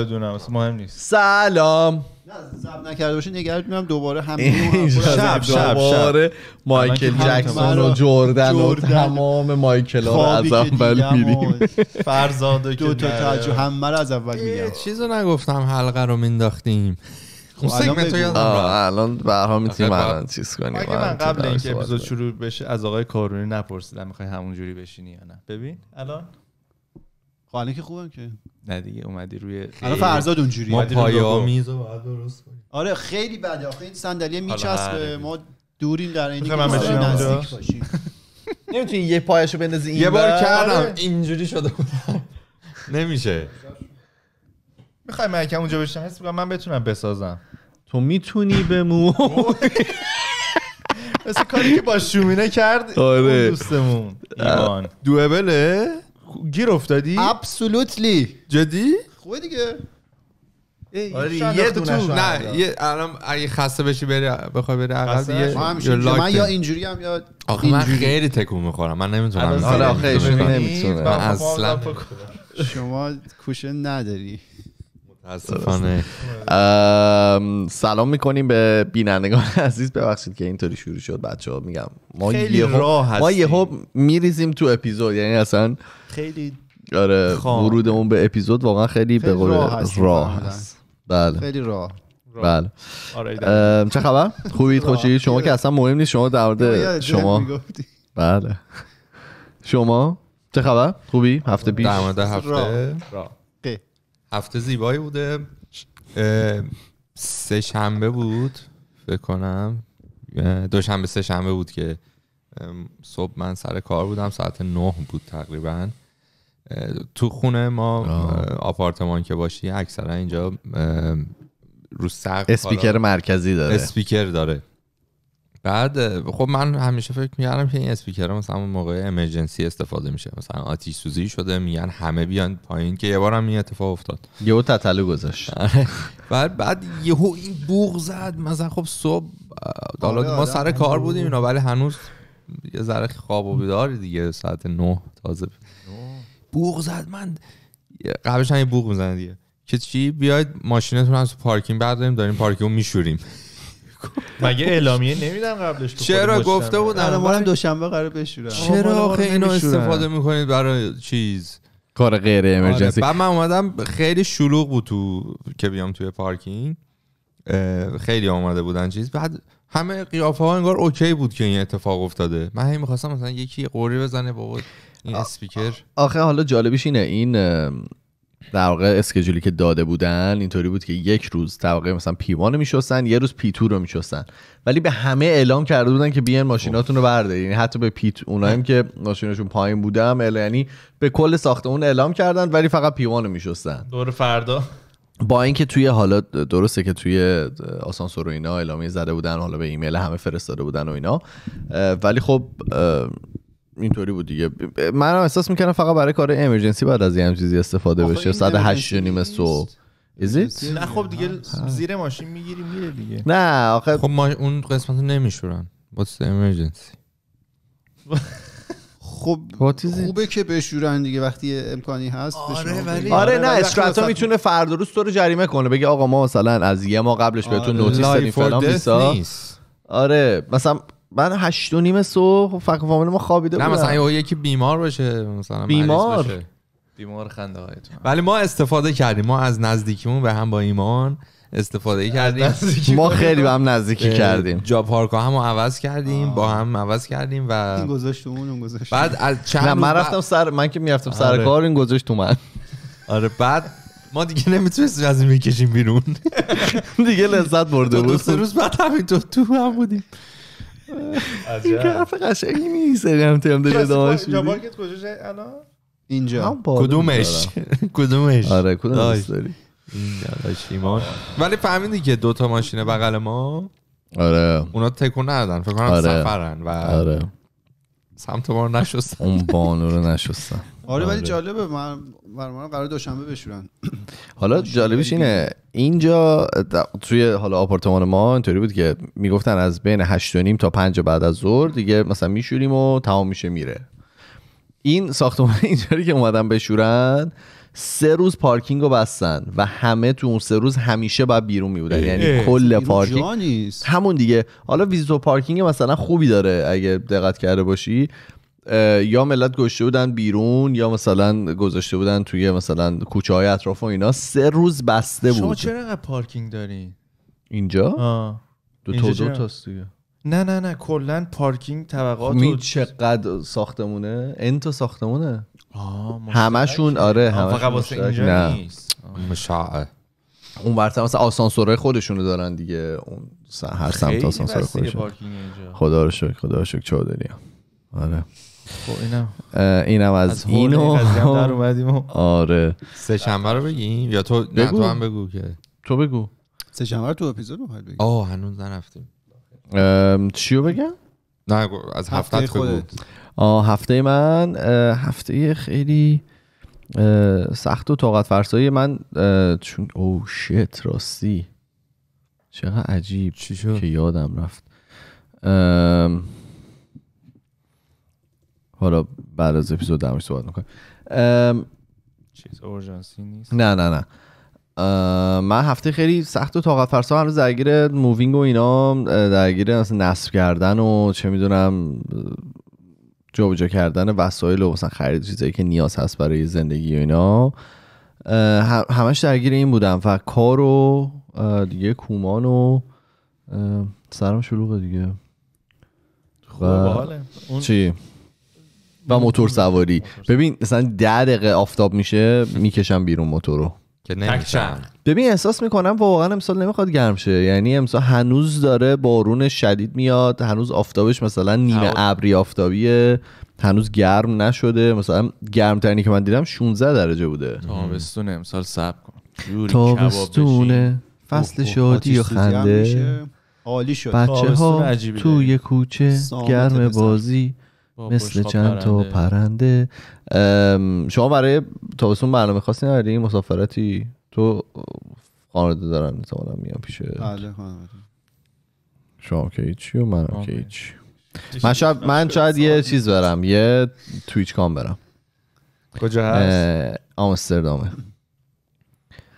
بدونم اصلا مهم نیست سلام نه نکرده باشین نگرد میدونم دوباره همین شب شب دوباره مایکل جکسون و جردن و تمام مایکل ها از اول میریم فرزاد و دو تا تاجو همه رو از اول میگم چیزو نگفتم حلقه رو مینداختیم خب، الان برها میتونیم الان چیز کنیم اگه من قبل اینکه اپیزود شروع بشه از آقای کارونی نپرسیدم میخوای همون جوری بشینی یا نه ببین الان خب که خوبم که نه دیگه اومدی روی الان فرزاد اونجوریه ما پایا میز رو باید درست کنیم آره خیلی بده آخه این صندلی میچسبه ما دوریم در اینی که نزدیک باشیم نمیتونی یه پایشو بندازی یه بار کردم آره. اینجوری شده بود نمیشه میخوای من یکم اونجا بشم حس من بتونم بسازم تو میتونی به مو مثل کاری که با شومینه کرد آره. دوستمون دوبله گیر افتادی ابسولوتلی جدی خوبه دیگه آره یه تو نه یه الان اگه خسته بشی بری بخوای بری عقب من یا اینجوری هم یا آخه من خیلی تکون میخورم من نمیتونم آخه آره، اصلا شما کوشه نداری متاسفانه سلام میکنیم به بینندگان عزیز ببخشید که اینطوری شروع شد بچه ها میگم ما یه ما یهو میریزیم تو اپیزود یعنی اصلا خیلی آره ورودمون به اپیزود واقعا خیلی, به قول راه هست بله خیلی راه بله آره، چه خبر خوبید خوشی شما که اصلا مهم نیست شما در مورد شما بله شما چه خبر خوبی هفته پیش در هفته هفته زیبایی بوده سه شنبه بود فکر کنم دوشنبه سه شنبه بود که صبح من سر کار بودم ساعت نه بود تقریبا تو خونه ما آپارتمان که باشی اکثرا اینجا رو سقف اسپیکر مرکزی داره اسپیکر داره بعد خب من همیشه فکر میکردم که این اسپیکر مثلا موقع امرجنسی استفاده میشه مثلا آتیش سوزی شده میگن همه بیان پایین که یه بارم این اتفاق افتاد یهو تتلو گذاشت آره. بعد بعد یهو این بوغ زد مثلا خب صبح آره، ما سر کار بودیم اینا ولی هنوز یه ذره خواب و بیداری دیگه ساعت نه تازه بوغ زد من قبلش هم یه بوغ میزنه دیگه که چی بیاید ماشینتون از پارکینگ برداریم داریم پارکینگ میشوریم مگه اعلامیه نمیدن قبلش چرا گفته بودن ما هم دوشنبه قرار بشورم چرا آخه اینو استفاده میکنید برای چیز کار غیر امرجنسی بعد من اومدم خیلی شلوغ بود تو که بیام توی پارکینگ خیلی اومده بودن چیز بعد همه قیافه ها انگار اوکی بود که این اتفاق افتاده من هی میخواستم مثلا یکی قوری بزنه بابا این اسپیکر آخه حالا جالبیش اینه این در واقع اسکجولی که داده بودن اینطوری بود که یک روز در واقع مثلا پیوان میشستن یه روز پیتو رو میشستن ولی به همه اعلام کرده بودن که بیان ماشیناتون رو برده یعنی حتی به پیت اونایم که ماشینشون پایین بودم یعنی به کل ساختمون اعلام کردن ولی فقط پیوان رو میشستن دور فردا با اینکه توی حالا درسته که توی آسانسور و اینا اعلامی زده بودن حالا به ایمیل همه فرستاده بودن و اینا ولی خب اینطوری بود دیگه من هم احساس میکنم فقط برای کار امرجنسی بعد از یه چیزی استفاده بشه ساعت هشت نیم صبح نه خب دیگه زیر ماشین میگیری میره دیگه نه آخه خب ما اون قسمت نمیشورن واسه امرجنسی خب خوبه که بشورن دیگه وقتی امکانی هست آره ولی آره،, آره نه اسکرتا میتونه فردا روز تو رو جریمه کنه بگه آقا ما مثلا از یه ما قبلش آره. بهتون نوتیس دادیم فلان بیسا آره مثلا من هشت و نیم صبح فکر فامل ما خوابیده نه مثلا یکی بیمار باشه مثلا بیمار بیمار خنده ولی ما استفاده کردیم ما از نزدیکیمون به هم با ایمان استفاده کردیم ما خیلی به هم نزدیکی کردیم جاب ها هم عوض کردیم با هم عوض کردیم و این گذاشت اون اون گذاشت بعد از چند نه من رفتم سر من که میرفتم سر آره. کار این گذاشت تو من آره بعد ما دیگه نمیتونستیم از این میکشیم بیرون دیگه لذت برده بود دو روز بعد همین تو تو هم بودیم این حرف قشنگی میسری یعنی سری هم تیم داره داشت جابارکت کجاشه الان اینجا کدومش کدومش آره کدومش داری داداش ایمان ولی فهمیدی که دوتا ماشین بغل ما آره اونا تکون ندادن فکر کنم آره. سفرن و آره. سمت ما رو اون بانو رو نشستن آره ولی آره. جالبه من من قرار دوشنبه بشورن حالا جالبش اینه اینجا توی حالا آپارتمان ما اینطوری بود که میگفتن از بین 8 تا 5 بعد از ظهر دیگه مثلا میشوریم و تمام میشه میره این ساختمان اینجوری که اومدن بشورن سه روز پارکینگ رو بستن و همه تو اون سه روز همیشه باید بیرون می بودن یعنی کل پارکینگ همون دیگه حالا ویزیتو پارکینگ مثلا خوبی داره اگه دقت کرده باشی یا ملت گشته بودن بیرون یا مثلا گذاشته بودن توی مثلا کوچه های اطراف و اینا سه روز بسته بود شما چرا پارکینگ داری؟ اینجا آه. دو تا دو دیگه نه نه نه کلا پارکینگ طبقات خب، چقدر ساختمونه انتو ساختمونه همشون آره همه فقط واسه اینجا نیست مشاعه اون ورتا مثلا آسانسورهای خودشونو دارن دیگه اون هر سمت آسانسور خودشون خدا رو شکر خدا رو شکر چادری آره خب اینم از, اینو در اومدیم آره سه شنبه رو بگیم یا تو نه تو هم بگو که تو بگو سه شنبه رو تو اپیزود باید بگی؟ آه هنوز نرفتیم چی رو بگم نه از هفته, هفته خودت آه هفته من هفته خیلی سخت و طاقت فرسایی من چون او شت راستی چقدر عجیب چی که یادم رفت حالا بعد از اپیزود در صحبت میکنم چیز اورژانسی نیست نه نه نه من هفته خیلی سخت و طاقت فرسا هنوز درگیر مووینگ و اینا درگیر نصب کردن و چه میدونم جابجا کردن وسایل و مثلا خرید چیزایی که نیاز هست برای زندگی و اینا همش درگیر این بودم و کار و دیگه کومان و سرم شلوغه دیگه خوبه چی؟ و موتور سواری ببین مثلا ده دقیقه آفتاب میشه میکشم بیرون موتور رو که ببین احساس میکنم واقعا امسال نمیخواد گرم شه یعنی امسال هنوز داره بارون شدید میاد هنوز آفتابش مثلا نیمه ابری آفتابیه هنوز گرم نشده مثلا گرمترینی که من دیدم 16 درجه بوده تابستون امسال سب کن تابستونه فصل شادی و خنده عالی شد بچه ها توی کوچه گرم بازی مثل چند تا پرنده, پرنده. شما برای تابستون برنامه خاصی نداری مسافرتی تو خانواده دارن احتمالا میام پیش بله شما که هیچی و من که هیچی من شاید من شاید یه چیز برم یه تویچ کام برم کجا هست آمستردامه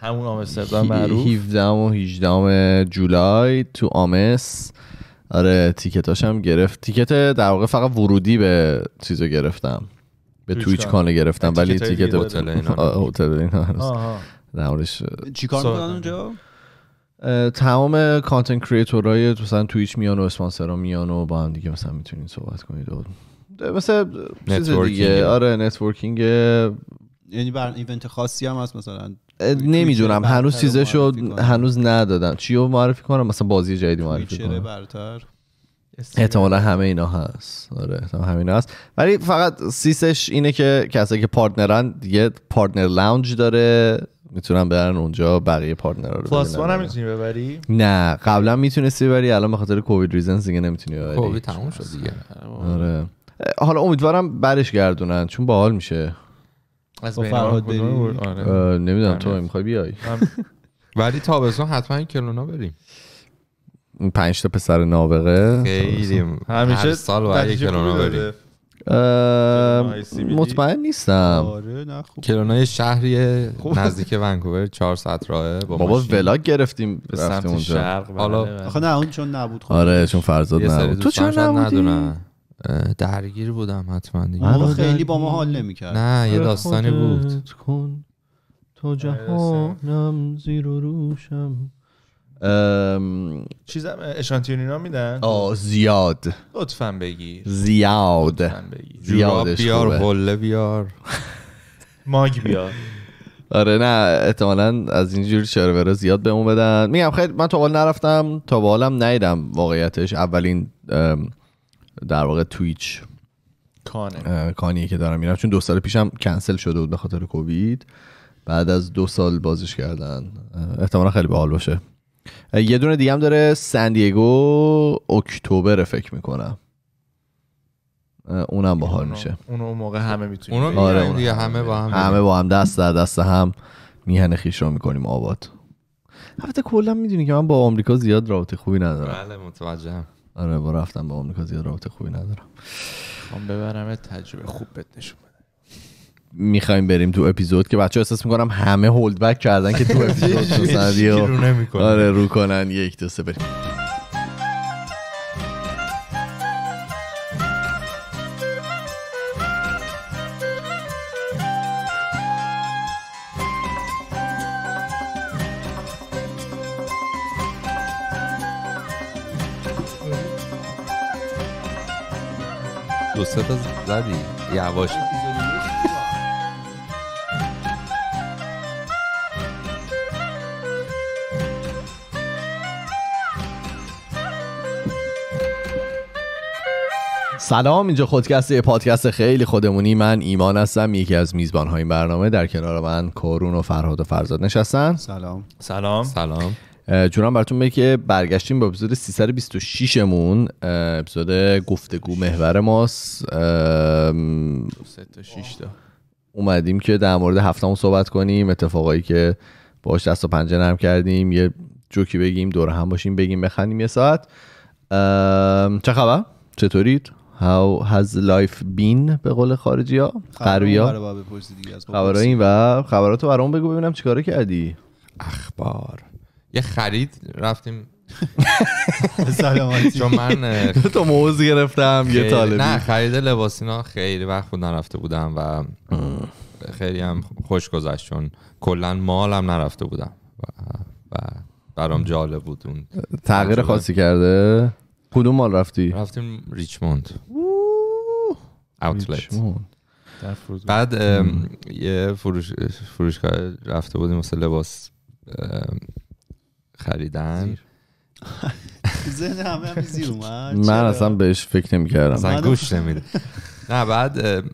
همون آمستردام معروف 17 و 18 جولای تو آمست آره هاشم گرفت تیکت در واقع فقط ورودی به چیزو گرفتم به تویچ کان گرفتم ولی تیکت هتل اینا کار میکنن اونجا تمام کانتنت مثلا تویچ میان و ها میان و با هم دیگه مثلا میتونین صحبت کنید و مثلا چیز دیگه آره نتورکینگ یعنی بر ایونت خاصی هم هست مثلا نمیدونم هنوز چیزشو هنوز ندادم. چی رو معرفی کنم مثلا بازی جدیدی معرفی کنم برتر احتمالا همه اینا هست آره همه اینا هست ولی فقط سیسش اینه که کسایی که پارتنرن یه پارتنر لاونج داره میتونم برن اونجا بقیه پارتنرا رو پلاس میتونی ببری نه قبلا میتونستی ببری الان به خاطر کووید ریزنز دیگه نمیتونی ببری کووید تموم شد دیگه آره حالا امیدوارم برش گردونن چون باحال میشه از خب، بین آره. نمیدونم تو آره. میخوای بیای ولی تابستون حتما کلونا بریم پنج تا پسر نابغه خیلی همیشه هر سال باید کلونا بریم مطمئن نیستم آره کلونا شهری نزدیک ونکوور چهار ساعت راهه با بابا ولاگ گرفتیم به سمت شرق بله، حالا بله. آخه نه اون چون نبود خب. آره چون فرزاد نبود تو چرا نبودی درگیر بودم حتما دیگه آره، خیلی با ما حال نمیکرد نه یه آره، داستانی بود تو آره، جهانم زیر و روشم ام... چیزم اشانتیونی میدن آه زیاد لطفا بگی؟ زیاد زیاد بیار بله بیار ماگ بیار آره نه احتمالا از اینجور رو زیاد بهمون بدن میگم خیلی من تا بال نرفتم تا بالم نیدم واقعیتش اولین در واقع تویچ کانه کانیه که دارم میرم چون دو سال پیشم کنسل شده بود به خاطر کووید بعد از دو سال بازش کردن احتمالا خیلی باحال باشه یه دونه دیگه هم داره سندیگو اکتبر فکر میکنم اونم باحال میشه اونو اون موقع همه میتونیم اونو آره، دیگه همه با هم همه با هم دست در دست هم میهن خیش رو میکنیم آباد البته کلا میدونی که من با آمریکا زیاد رابطه خوبی ندارم بله متوجهم آره با رفتم به آمریکا زیاد رابطه خوبی ندارم خوام ببرم تجربه خوب بد نشون میخوایم بریم تو اپیزود که بچه احساس میکنم همه هولد بک کردن که تو اپیزود آره رو کنن یک دو سه بریم دو سه تا زدی یواش سلام اینجا خودکست یه پادکست خیلی خودمونی من ایمان هستم یکی از میزبان های برنامه در کنار من کارون و فرهاد و فرزاد نشستن سلام سلام سلام جونم براتون بگه که برگشتیم با اپیزود 326 مون اپیزود گفتگو محور ماست تا اومدیم که در مورد هفتمون صحبت کنیم اتفاقایی که باش دست و پنجه نرم کردیم یه جوکی بگیم دور هم باشیم بگیم بخندیم یه ساعت چه خبر چطورید How has life been به قول خارجی ها غربی ها این و خبراتو برام بگو ببینم چیکاره کردی اخبار یه خرید رفتیم سلامتی چون من موز گرفتم یه طالبی نه خرید لباسینا خیلی وقت بود نرفته بودم و خیلی هم خوش گذشت چون کلا مالم نرفته بودم و برام جالب بود اون تغییر خاصی کرده کدوم مال رفتی رفتیم ریچموند اوتلت بعد یه فروش فروشگاه رفته بودیم مثل لباس خریدن ذهن همه هم زیر اومد من اصلا بهش فکر نمی کردم گوش نمیده نه بعد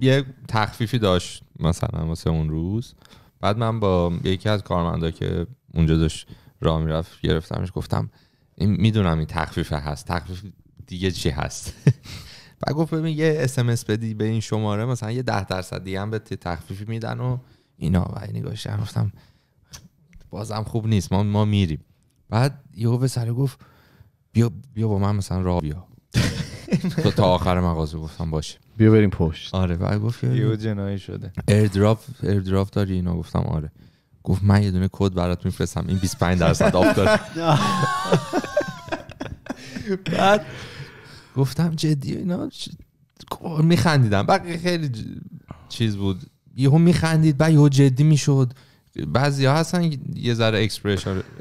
یه تخفیفی داشت مثلا واسه اون روز بعد من با یکی از کارمندا که اونجا داشت راه میرفت گرفتمش گفتم میدونم این تخفیف هست تخفیف دیگه چی هست بعد گفت ببین یه اسمس بدی به این شماره مثلا یه ده درصد دیگه هم به تخفیفی میدن و اینا و اینی گفتم بازم خوب نیست ما ما میریم بعد یهو سر گفت بیا بیا با من مثلا راه بیا تو تا آخر مغازه گفتم باشه بیا بریم پشت آره بعد گفت یهو جنایی شده ایردراپ ایردراپ داری اینا گفتم آره گفت من یه دونه کد برات میفرستم این 25 درصد آف داره بعد گفتم جدی اینا میخندیدم بقیه خیلی چیز بود یهو میخندید بعد یهو جدی میشد بعضی ها هستن یه ذره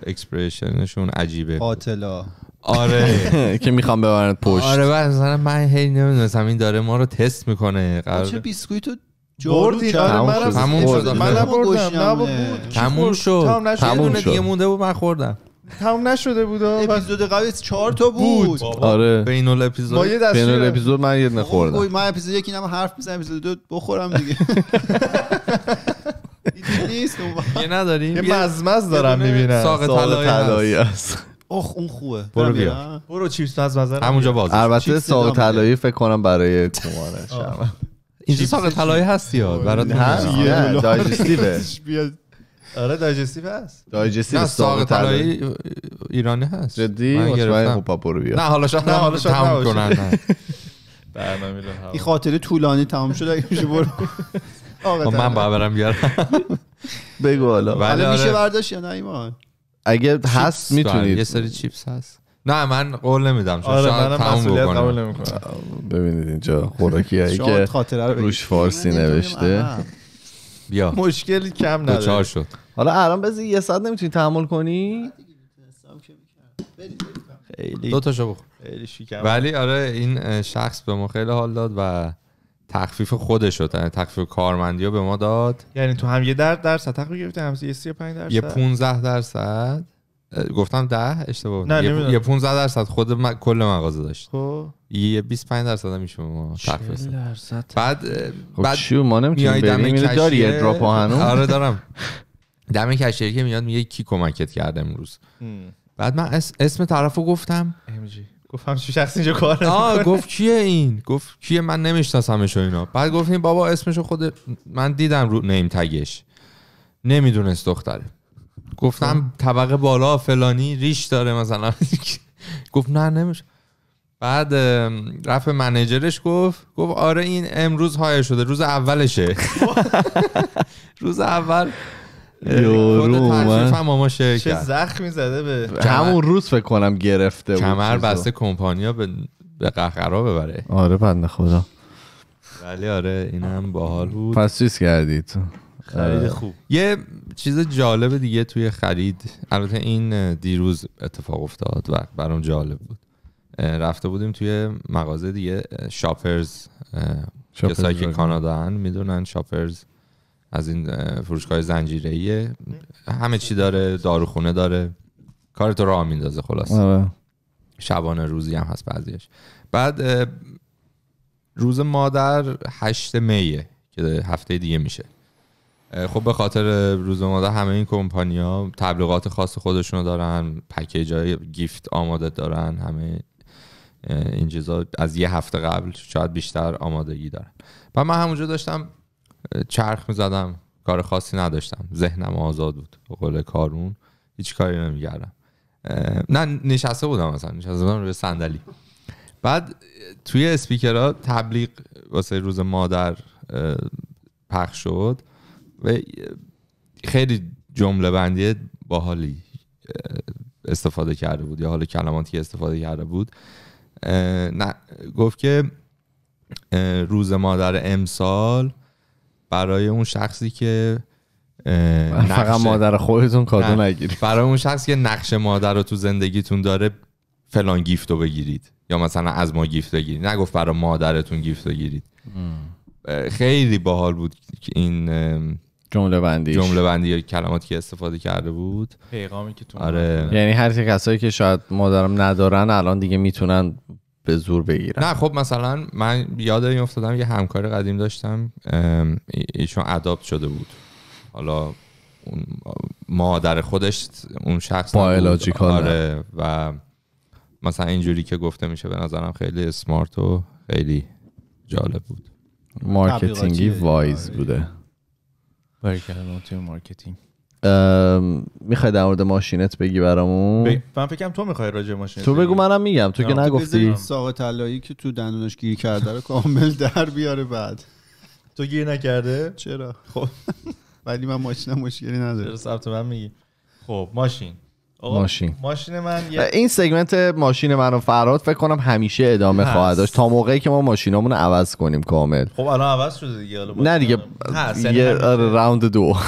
اکسپریشنشون عجیبه قاتلا آره که میخوام ببرن پشت آره مثلا من هی نمیدونستم این داره ما رو تست میکنه چه بیسکویتو بردی آره، تموم شد من نبردم تموم شد تموم شد دیگه مونده بود من خوردم تموم نشده بود اپیزود قبل چهار تا بود آره بین اپیزود اپیزود بین بین اپیزود من یه نخوردم من اپیزود یکی نم حرف میزنم اپیزود دو بخورم دیگه نیست خب. یه نداری یه مزمز دارم میبینم ساق طلایی است اخ اون خوبه برو بیا برو چیپس از نظر همونجا باز البته ساق طلایی فکر کنم برای کمانش اینجا ساق طلایی هست یا برات هست دایجستیو آره دایجستیو هست دایجستیو ساق طلایی ایرانی هست جدی مطمئن خوب برو بیا نه حالا شاید نه حالا شاید تموم کنن برنامه این خاطره طولانی تمام شد اگه میشه برو و خب، من باید برم بیارم بگو حالا ولی میشه آره. برداشت یا نه ایمان اگه هست میتونید یه سری چیپس هست نه من قول نمیدم آره منم مسئولیت قبول ببینید اینجا خوراکی هایی که روش فارسی نوشته بیا مشکل کم نداره شد حالا الان بزی یه ساعت نمیتونی تحمل کنی خیلی دو بخور ولی آره این شخص به ما خیلی حال داد و تخفیف خودش شد تخفیف کارمندی رو به ما داد یعنی تو هم یه در درصد تخفیف گرفتی هم یه 35 درصد یه 15 درصد گفتم ده اشتباه نه یه, 15 درصد خود م... کل مغازه داشت خب یه 25 درصد هم میشه ما تخفیف درصد بعد خب بعد چیو ما نمیتونیم بریم داری ادراپ هنوز آره دارم دم کشیری که میاد میگه کی کمکت کرد امروز بعد من اسم طرفو گفتم جی گفتم شخص اینجا کار آه گفت کیه این گفت کیه من نمیشناسمش اینا بعد این بابا اسمشو خود من دیدم رو نیم تگش نمیدونست دختره گفتم خب. طبقه بالا فلانی ریش داره مثلا گفت نه نمیشه بعد رفت منیجرش گفت گفت آره این امروز های شده روز اولشه روز اول یورو اومد شرکت چه زخمی زده به همون روز فکر کنم گرفته کمر بسته کمپانیا به به قهقرا ببره آره بنده خدا ولی آره اینم باحال بود پس چیز کردید خرید آره. خوب یه چیز جالب دیگه توی خرید البته این دیروز اتفاق افتاد و برام جالب بود رفته بودیم توی مغازه دیگه شاپرز, شاپرز کسایی که کانادا هن میدونن شاپرز از این فروشگاه زنجیره‌ایه همه چی داره داروخونه داره کار تو راه میندازه خلاص آره. شبانه روزی هم هست بعضیش بعد روز مادر هشت میه که هفته دیگه میشه خب به خاطر روز مادر همه این کمپانیا تبلیغات خاص خودشونو دارن پکیج های گیفت آماده دارن همه این چیزا از یه هفته قبل شاید بیشتر آمادگی دارن و من همونجا داشتم چرخ زدم کار خاصی نداشتم ذهنم آزاد بود قول کارون هیچ کاری گردم نه نشسته بودم مثلا نشسته بودم روی صندلی بعد توی اسپیکرها تبلیغ واسه روز مادر پخش شد و خیلی جمله بندی باحالی استفاده کرده بود یا حال کلماتی استفاده کرده بود نه گفت که روز مادر امسال برای اون شخصی که نقش... فقط مادر خودتون کادو نگیرید برای اون شخصی که نقش مادر رو تو زندگیتون داره فلان گیفت رو بگیرید یا مثلا از ما گیفت بگیرید نگفت برای مادرتون گیفت بگیرید خیلی باحال بود که این جمله بندی جمله بندی کلماتی که استفاده کرده بود پیغامی که تو آره. یعنی هر کسایی که شاید مادرم ندارن الان دیگه میتونن به زور بگیرن نه خب مثلا من یاد این افتادم یه همکار قدیم داشتم ایشون اداپت شده بود حالا مادر خودش اون شخص با آره و مثلا اینجوری که گفته میشه به نظرم خیلی سمارت و خیلی جالب بود مارکتینگی وایز بوده برکرم توی مارکتینگ میخوای در مورد ماشینت بگی برامون من فکرم تو میخوای راجع ماشین تو بگو منم میگم تو که نگفتی ساقه تلایی که تو دندونش گیر کرده کامل در بیاره بعد تو گیر نکرده چرا خب ولی من ماشینم مشکلی نداره چرا تو من میگی خب ماشین ماشین ماشین من این سگمنت ماشین من و فراد فکر کنم همیشه ادامه خواهد داشت تا موقعی که ما ماشینمون رو عوض کنیم کامل خب الان عوض شده دیگه نه دیگه یعنی یه راوند آره، دو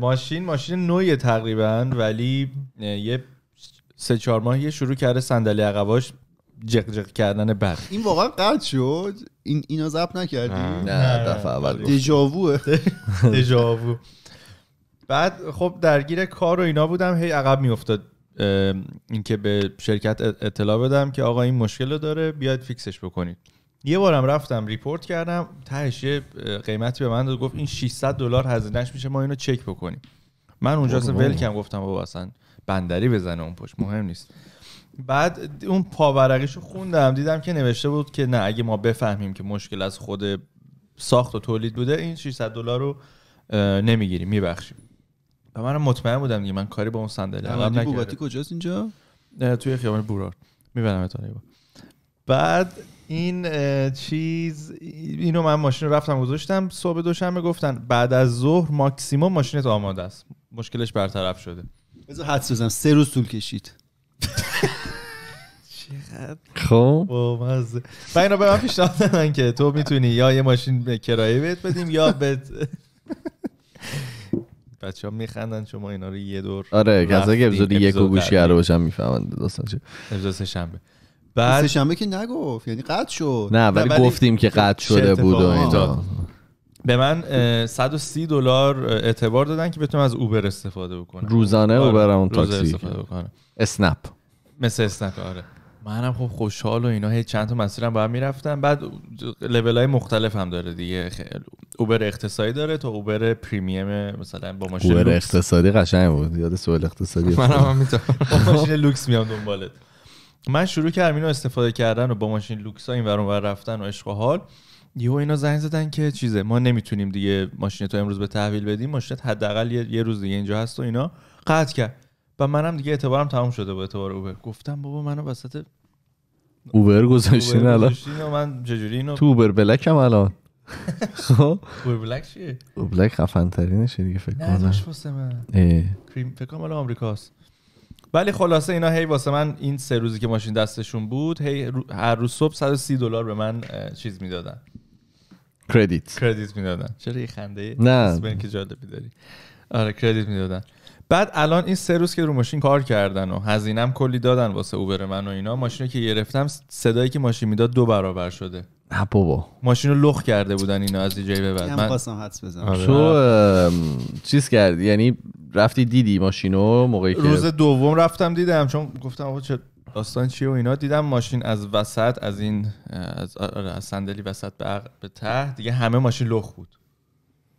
ماشین ماشین نوعی تقریبا ولی یه سه چهار یه شروع کرده صندلی عقباش جق جق کردن بعد این واقعا قد شد این اینا زب نکردی نه دفعه اول دیجاوو دژاوو بعد خب درگیر کار و اینا بودم هی عقب میافتاد اینکه به شرکت اطلاع بدم که آقا این مشکل رو داره بیاید فیکسش بکنید یه بارم رفتم ریپورت کردم تهش یه قیمتی به من داد گفت این 600 دلار هزینهش میشه ما اینو چک بکنیم من اونجا اصلا ولکم گفتم بابا اصلا بندری بزنه اون پشت مهم نیست بعد اون پاورقیشو خوندم دیدم که نوشته بود که نه اگه ما بفهمیم که مشکل از خود ساخت و تولید بوده این 600 دلار رو نمیگیریم میبخشیم و منم مطمئن بودم دیگه من کاری با اون صندلی عقب کجاست اینجا توی خیابان بورار میبرم بعد این چیز اینو من ماشین رو رفتم گذاشتم صبح دوشنبه گفتن بعد از ظهر ماکسیموم ماشینت آماده است مشکلش برطرف شده بذار حد بزنم سه روز طول کشید خب و اینو به من پیشنهاد دادن که تو میتونی یا یه ماشین به کرایه بهت بدیم یا به بچه ها میخندن شما اینا رو یه دور آره کسا که اپیزود یک و گوش رو باشم میفهمند داستان چه اپیزود شنبه بعد شنبه که نگفت یعنی قطع شد نه ولی, گفتیم که قطع شده بود و اینا به من 130 دلار اعتبار دادن که بتونم از اوبر استفاده بکنم روزانه آره، اوبر اون تاکسی اسنپ مثل اسنپ آره منم خب خوشحال و اینا هی چند تا مسیرم باید میرفتم بعد لول های مختلف هم داره دیگه خیلی. اوبر اقتصادی داره تا اوبر پریمیم مثلا با ماشین اوبر اقتصادی قشنگ بود یاد سوال اقتصادی منم هم, با ماشین لوکس میام دنبالت من شروع کردم اینو استفاده کردن و با ماشین ها این ور رفتن و عشق و حال یهو اینا زنگ زدن که چیزه ما نمیتونیم دیگه ماشین تو امروز به تحویل بدیم ماشینت حداقل یه،, روز دیگه اینجا هست و اینا قطع کرد و منم دیگه اعتبارم تموم شده با اعتبار اوبر گفتم بابا منو وسط اوبر گذاشتین الان من چجوری اینو تو اوبر بلک هم الان خب اوبر بلک چیه اوبر بلک خفن ترینه دیگه فکر کنم نه من فکر کنم الان ولی خلاصه اینا هی واسه من این سه روزی که ماشین دستشون بود هی هر روز صبح 130 دلار به من چیز میدادن کردیت کردیت میدادن چرا یه خنده نه که جالبی داری آره کردیت میدادن بعد الان این سه روز که رو ماشین کار کردن و هزینم کلی دادن واسه اوبر من و اینا ماشین رو که گرفتم صدایی که ماشین میداد دو برابر شده نه بابا ماشین رو لخ کرده بودن اینا از جای به بعد من خواستم حدس بزنم آره. آره. تو چیز کردی یعنی رفتی دیدی ماشینو موقعی که روز دوم رفتم دیدم چون گفتم آقا چه داستان چیه و اینا دیدم ماشین از وسط از این از, آره، صندلی وسط به, به ته دیگه همه ماشین لخ بود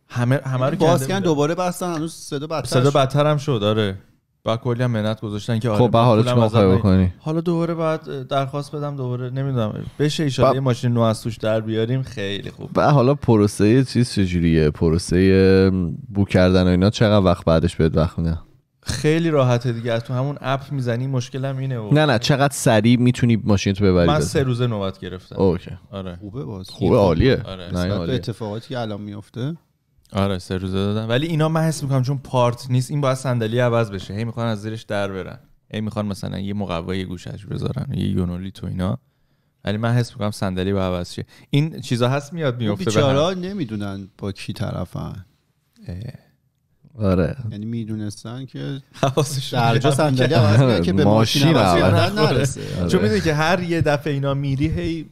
همه همه رو باز دوباره بستن هنوز صدا بدتر صدا بدتر هم شد آره و کلی هم منت گذاشتن که آره خب حالا چی بکنی حالا دوباره بعد درخواست بدم دوباره نمیدونم بشه ان یه ماشین نو از توش در بیاریم خیلی خوب و حالا پروسه چیز چجوریه پروسه بو کردن و اینا چقدر وقت بعدش بهت وقت میدن خیلی راحته دیگه تو همون اپ میزنی مشکلم اینه نه نه چقدر سریع میتونی ماشین تو ببری من سه روزه نوبت گرفتم اوکی آره خوبه باز خوبه عالیه آره. اتفاقاتی که الان میفته آره سه روزه دادن ولی اینا من حس میکنم چون پارت نیست این باید صندلی عوض بشه هی میخوان از زیرش در برن هی میخوان مثلا یه مقوای گوشش بذارن یه یونولی تو اینا ولی من حس میکنم صندلی با عوض شه این چیزا هست میاد میفته بیچارا نمیدونن با کی طرفن آره یعنی میدونستن که درجا صندلی عوض که به ماشین عوض نرسه چون میدونی که هر یه دفعه اینا میری هی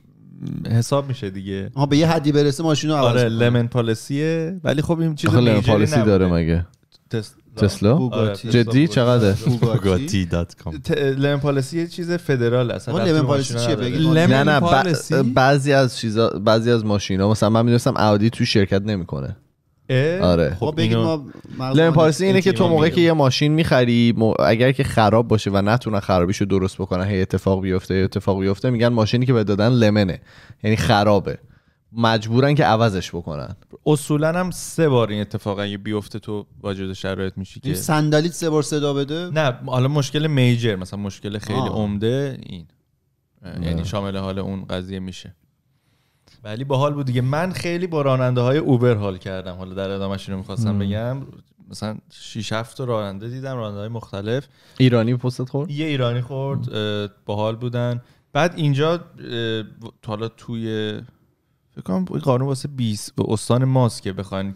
حساب میشه دیگه ها به یه حدی برسه ماشین رو آره لمن پالسیه ولی خب این چیز لمن پالیسی داره مگه آره، تسلا جدی چقدره بوگاتی دات لمن پالیسی یه چیز فدرال اصلا اون لمن پالیسی چیه نه نه بعضی از چیزا بعضی از ماشینا مثلا من میدونستم اودی تو شرکت نمیکنه آره خب, خب اینه که تو موقعی که یه ماشین میخری اگر که خراب باشه و نتونن خرابیشو درست بکنن هی اتفاق بیفته اتفاق بیفته میگن ماشینی که به دادن لمنه یعنی خرابه مجبورن که عوضش بکنن اصولا هم سه بار این اتفاق اگه بیفته تو واجد شرایط میشی که صندلیت سه بار صدا بده نه حالا مشکل میجر مثلا مشکل خیلی عمده این یعنی شامل حال اون قضیه میشه ولی باحال بود دیگه من خیلی با راننده های اوبر حال کردم حالا در ادامهش رو میخواستم بگم مثلا 6 7 تا راننده دیدم راننده های مختلف ایرانی پست خورد یه ایرانی خورد باحال بودن بعد اینجا حالا توی فکر قانون واسه 20 استان ماست که بخواین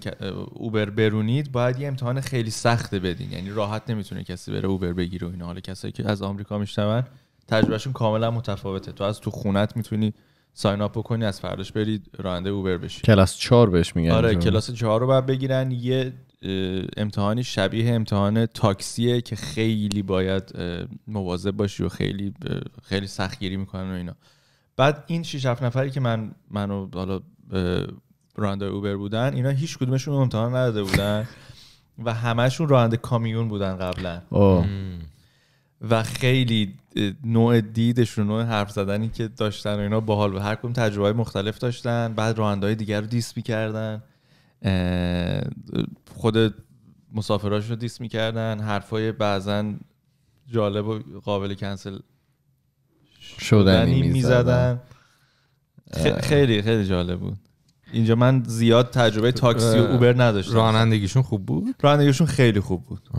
اوبر برونید باید یه امتحان خیلی سخته بدین یعنی راحت نمیتونه کسی بره اوبر بگیره و اینا حالا کسایی که از آمریکا میشنون تجربهشون کاملا متفاوته تو از تو خونت میتونی ساین اپ بکنی از فرداش برید راننده اوبر بشی کلاس 4 بهش میگن آره کلاس 4 رو بعد بگیرن یه امتحانی شبیه امتحان تاکسیه که خیلی باید مواظب باشی و خیلی خیلی سختگیری میکنن و اینا بعد این 6 7 نفری که من منو حالا راننده اوبر بودن اینا هیچ کدومشون امتحان نداده بودن و همهشون راننده کامیون بودن قبلا و خیلی نوع دیدشون نوع حرف زدنی که داشتن و اینا حال و هر تجربه های مختلف داشتن بعد راهنده دیگر رو دیس میکردن خود مسافراش رو دیس میکردن حرفای بعضا جالب و قابل کنسل شدنی میزدن خیلی خیلی جالب بود اینجا من زیاد تجربه تاکسی و اوبر نداشتم رانندگیشون خوب بود رانندگیشون خیلی خوب بود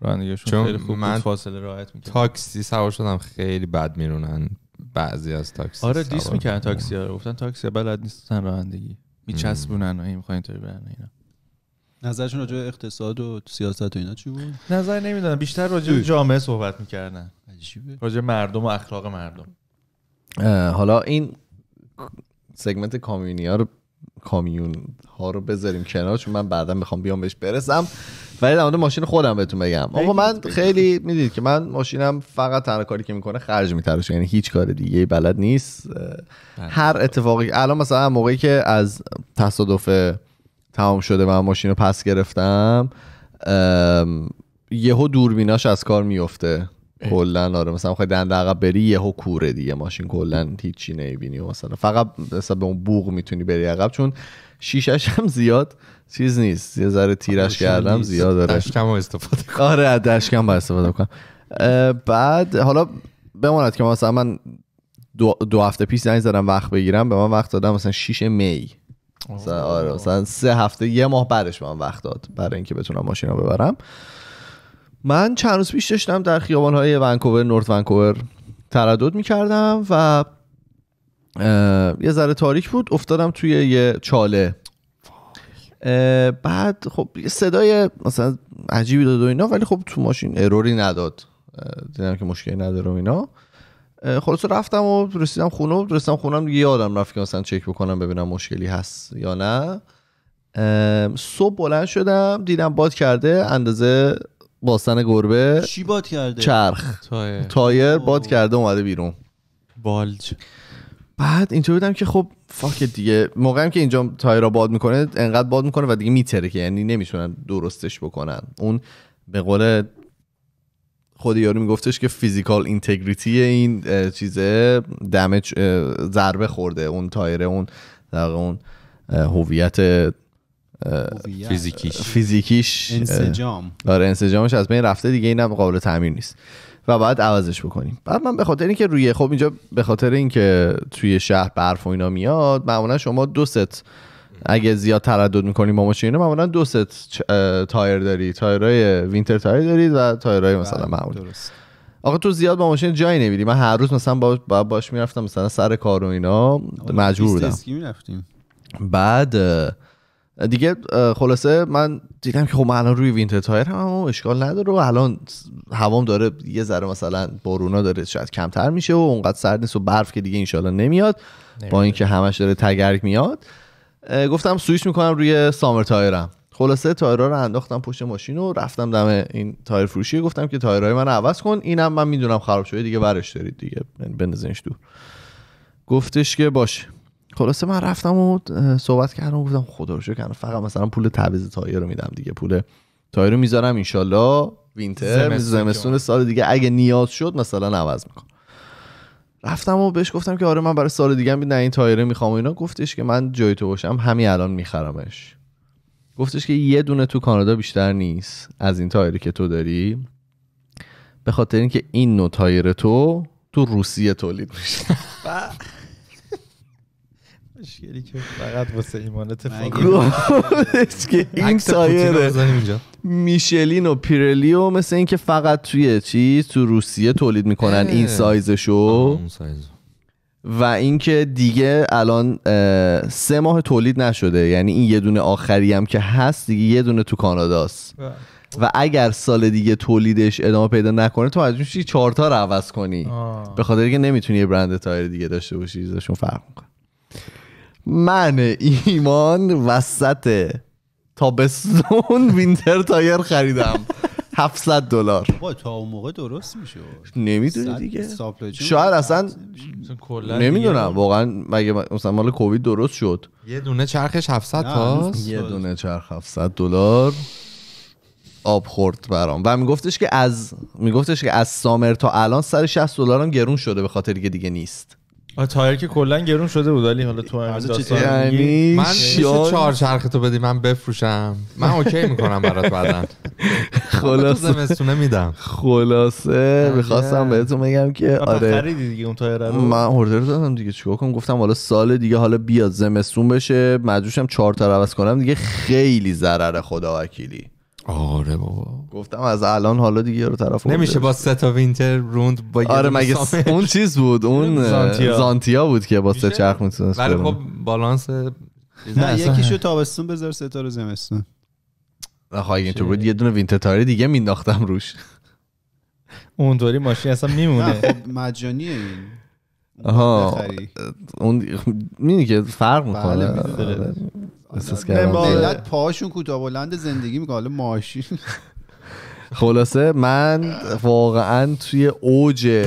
رانندگیشون خیلی خوب من بود فاصله راحت میکرد تاکسی سوار شدم خیلی بد میرونن بعضی از تاکسی آره دیس میکنن تاکسی ها گفتن تاکسی بلد نیستن رانندگی میچسبونن و این اینطوری برن اینا نظرشون راجع اقتصاد و سیاست و اینا چی بود نظر نمیدونم بیشتر راجع جامعه صحبت میکردن راجع مردم و اخلاق مردم حالا این سگمنت ها رو کامیون ها رو بذاریم کنار چون من بعدا میخوام بیام بهش برسم ولی در ماشین خودم بهتون بگم آقا من خیلی میدید که من ماشینم فقط تنها کاری که میکنه خرج میتراشه یعنی هیچ کار دیگه بلد نیست بله. هر اتفاقی الان مثلا موقعی که از تصادف تمام شده من ماشین رو پس گرفتم یهو دوربیناش از کار میفته کلا آره مثلا خواهی دنده عقب بری یهو کوره دیگه ماشین کلا هیچی نمیبینی مثلا فقط مثلا به اون بوغ میتونی بری عقب چون شیشش هم زیاد چیز نیست یه ذره تیرش کردم زیاد داره دشکم استفاده کنم آره دشکم با استفاده کنم بعد حالا بماند که مثلا من دو, هفته پیش زنگ زدم وقت بگیرم به من وقت دادم مثلا 6 می مثلا آره مثلا سه هفته یه ماه بعدش به من وقت داد برای اینکه بتونم ماشین رو ببرم من چند روز پیش داشتم در خیابان های ونکوور نورت ونکوور تردد کردم و یه ذره تاریک بود افتادم توی یه چاله بعد خب یه صدای مثلا عجیبی داد و اینا ولی خب تو ماشین اروری نداد دیدم که مشکلی نداره اینا خلاص رفتم و رسیدم خونه رسیدم خونم دیگه یادم رفت که مثلا چک بکنم ببینم مشکلی هست یا نه صبح بلند شدم دیدم باد کرده اندازه باستن گربه چی باد کرده چرخ تایر, باد کرده اومده بیرون بالج بعد اینطور بودم که خب فاک دیگه هم که اینجا تایر باد میکنه انقدر باد میکنه و دیگه میتره که یعنی نمیتونن درستش بکنن اون به قول خود یارو میگفتش که فیزیکال اینتگریتی این چیزه دمج ضربه خورده اون تایره اون در اون هویت فیزیکیش فیزیکیش انسجام آره انسجامش از بین رفته دیگه اینم قابل تعمیر نیست و باید عوضش بکنیم بعد من به خاطر اینکه روی خب اینجا به خاطر اینکه توی شهر برف و اینا میاد معمولا شما دو ست اگه زیاد تردد میکنیم با ماشین معمولا دو ست تایر داری تایرای وینتر تایر دارید و تایرای بله، مثلا معمولی آقا تو زیاد با ماشین جایی نمیری من هر روز مثلا با, باش میرفتم مثلا سر کار و اینا مجبور بودم بعد دیگه خلاصه من دیدم که خب من الان روی وینتر تایر هم اشکال نداره و الان هوام داره یه ذره مثلا بارونا داره شاید کمتر میشه و اونقدر سرد نیست و برف که دیگه انشالله نمیاد با اینکه همش داره تگرگ میاد گفتم سویش میکنم روی سامر تایرم خلاصه تایرها رو انداختم پشت ماشین و رفتم دم این تایر فروشی گفتم که تایرهای من عوض کن اینم من میدونم خراب شده دیگه برش دارید دیگه یعنی بنزینش دور گفتش که باشه خلاصه من رفتم و صحبت کردم و گفتم خدا رو شکر فقط مثلا پول تعویض تایر رو میدم دیگه پول تایر رو میذارم انشالله وینتر زمستون سال دیگه اگه نیاز شد مثلا عوض میکنم رفتم و بهش گفتم که آره من برای سال دیگه نه این تایره میخوام و اینا گفتش که من جای تو باشم همین الان میخرمش گفتش که یه دونه تو کانادا بیشتر نیست از این تایری که تو داری به خاطر اینکه این نوع تایر تو تو روسیه تولید میشه بله. مشکلی که فقط واسه ایمان اتفاق این سایره میشلین و پیرلیو مثل اینکه فقط توی چی تو روسیه تولید میکنن این سایزشو و اینکه دیگه الان سه ماه تولید نشده یعنی این یه دونه آخری هم که هست دیگه یه دونه تو کاناداست و اگر سال دیگه تولیدش ادامه پیدا نکنه تو مجبور میشی چهارتا رو عوض کنی به خاطر که نمیتونی یه برند تایر دیگه داشته باشی چون فرق میکنه من ایمان وسط تابستون وینتر تایر خریدم 700 دلار با تا اون موقع درست میشه نمیدونی دیگه شاید اصلا نمیدونم واقعا مگه مثلا مال کووید درست شد یه دونه چرخش 700 تا یه دونه چرخ 700 دلار آب خورد برام و میگفتش که از میگفتش که از سامر تا الان سر 60 دلارم گرون شده به خاطر که دیگه نیست آ تایر که کلا گرون شده بود ولی حالا تو هم داستان یعنی من شیار... چهار چرخ تو بدی من بفروشم من اوکی میکنم برات بعدن خلاصه زمستونه میدم خلاصه میخواستم بهتون بگم که آره خریدی دیگه اون تایر رو من اوردر دادم دیگه چیکار کنم گفتم حالا سال دیگه حالا بیاد زمستون بشه مجبورشم چهار تا عوض کنم دیگه خیلی ضرر خدا وکیلی آره بابا گفتم از الان حالا دیگه رو طرف نمیشه با سه تا وینتر روند با آره مگه اون چیز بود اون زانتیا, زانتیا بود که با سه چرخ میتونست ولی خب بالانس نه یکیشو تابستون بذار سه تا رو زمستون خواهی اینطور بود یه دونه وینتر تاری دیگه مینداختم روش اون اونطوری ماشین اصلا میمونه خب مجانیه این آها اون خب، میدونی که فرق میکنه بله، ملت بله. پاشون کوتاه بلند زندگی میکنه حالا ماشین خلاصه من واقعا توی اوج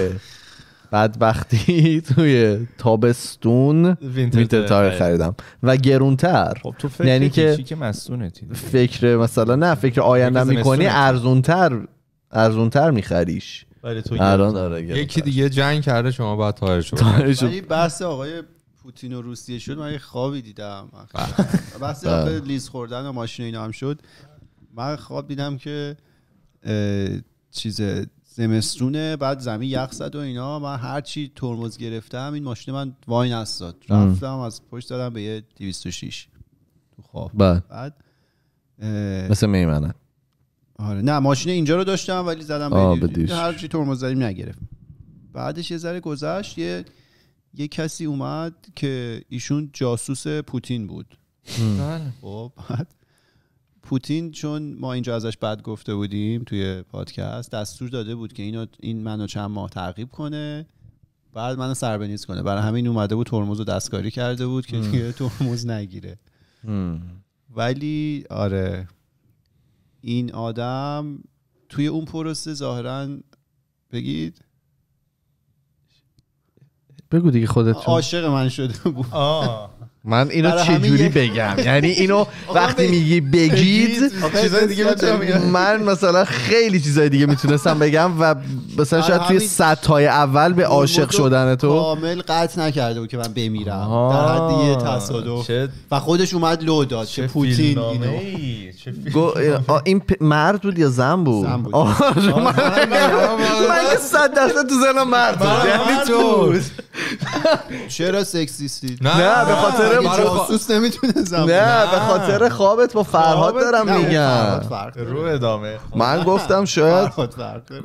بدبختی توی تابستون وینتر تایر خریدم و گرونتر خب تو فکر یعنی که فکر مثلا نه فکر آینده میکنی ارزونتر ارزونتر میخریش آره، یکی دیگه جنگ کرده شما باید تایر بحث آقای پوتین و روسیه شد من یه خوابی دیدم به بله. لیز خوردن و ماشین اینا هم شد من خواب دیدم که چیز زمستونه بعد زمین یخ زد و اینا من هرچی ترمز گرفتم این ماشین من واین داد رفتم از پشت دادم به یه 206 تو خواب بله. بعد مثل میمنه آره نه ماشین اینجا رو داشتم ولی زدم به هر چی ترمز زدیم نگرفت بعدش یه ذره گذشت یه یه کسی اومد که ایشون جاسوس پوتین بود بله. خب پوتین چون ما اینجا ازش بد گفته بودیم توی پادکست دستور داده بود که اینو این منو چند ماه تعقیب کنه بعد منو سربنیز کنه برای همین اومده بود ترمز رو دستکاری کرده بود که دیگه ترمز نگیره ولی آره این آدم توی اون پروسه ظاهرا بگید بگو دیگه خودت عاشق من شده بود آه من اینو چه جوری بگم یعنی اینو وقتی میگی بگید من مثلا خیلی چیزای دیگه میتونستم بگم و مثلا شاید توی سطح اول به عاشق شدن تو کامل قطع نکرده بود که من بمیرم در حد یه تصادف و خودش اومد لو داد چه پوتین اینو این مرد بود یا زن بود من که صد درصد تو زن مرد یعنی بود چرا سکسیستی نه به خاطر خاطر جاسوس نمیتونه زبون نه به خاطر خوابت با فرهاد دارم میگم رو ادامه من گفتم شاید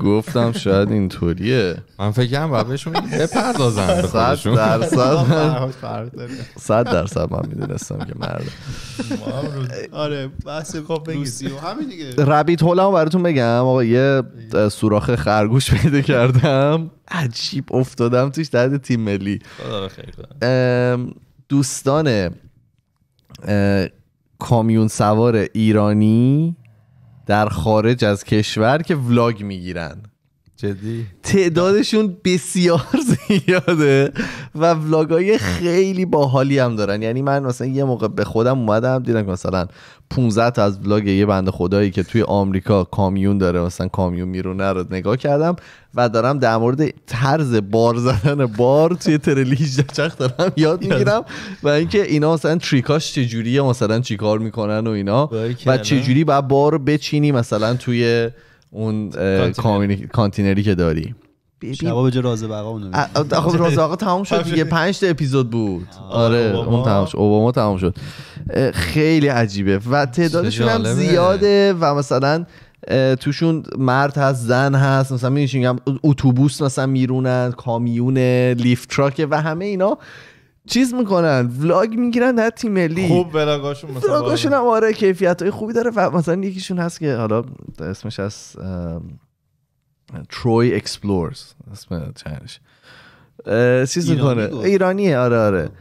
گفتم شاید اینطوریه من فکر کنم باید بهشون بپردازم 100 درصد 100 درصد من میدونستم که مرد آره بحث خب بگید همین دیگه ربیت هولم براتون بگم آقا یه سوراخ خرگوش پیدا کردم عجیب افتادم توش درد تیم ملی خدا دوستان کامیون سوار ایرانی در خارج از کشور که ولاگ میگیرن جدی تعدادشون بسیار زیاده و های خیلی باحالی هم دارن یعنی من مثلا یه موقع به خودم اومدم دیدم که مثلا 15 تا از ولاگ یه بند خدایی که توی آمریکا کامیون داره مثلا کامیون میرونه رو نگاه کردم و دارم در مورد طرز بار زدن بار توی ترلی 18 دارم یاد میگیرم و اینکه اینا مثلا تریکاش چجوریه مثلا چیکار میکنن و اینا و چجوری باید بار بچینی مثلا توی اون کانتینری که داری شباب جو راز بقا اونو خب راز بقا تموم شد دیگه 5 تا اپیزود بود آره اون تموم شد اوباما تموم شد خیلی عجیبه و تعدادشون هم زیاده و مثلا توشون مرد هست زن هست مثلا میگم اتوبوس مثلا میرونن کامیون لیفت تراکه و همه اینا چیز میکنن ولاگ میگیرن در تیم ملی خوب ولاگاشون مثلا ولاگاشون هم آره کیفیت های خوبی داره و مثلا یکیشون هست که حالا اسمش از تروی اکسپلورز اسم چنش چیز میکنه ایرانیه آره آره خب.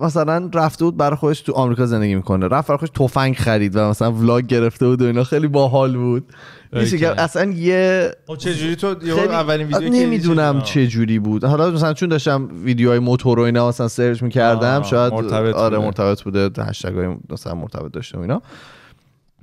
مثلا رفته بود برای خودش تو آمریکا زندگی میکنه رفت برای خودش تفنگ خرید و مثلا ولاگ گرفته بود و اینا خیلی باحال بود اصلا یه خب چه جوری تو خیلی... اولین ویدیو نمیدونم چه جوری بود حالا مثلا چون داشتم ویدیوهای موتور و اینا مثلا سرچ میکردم شاید آره مرتبط بوده هشتگ های مثلا مرتبط داشته و اینا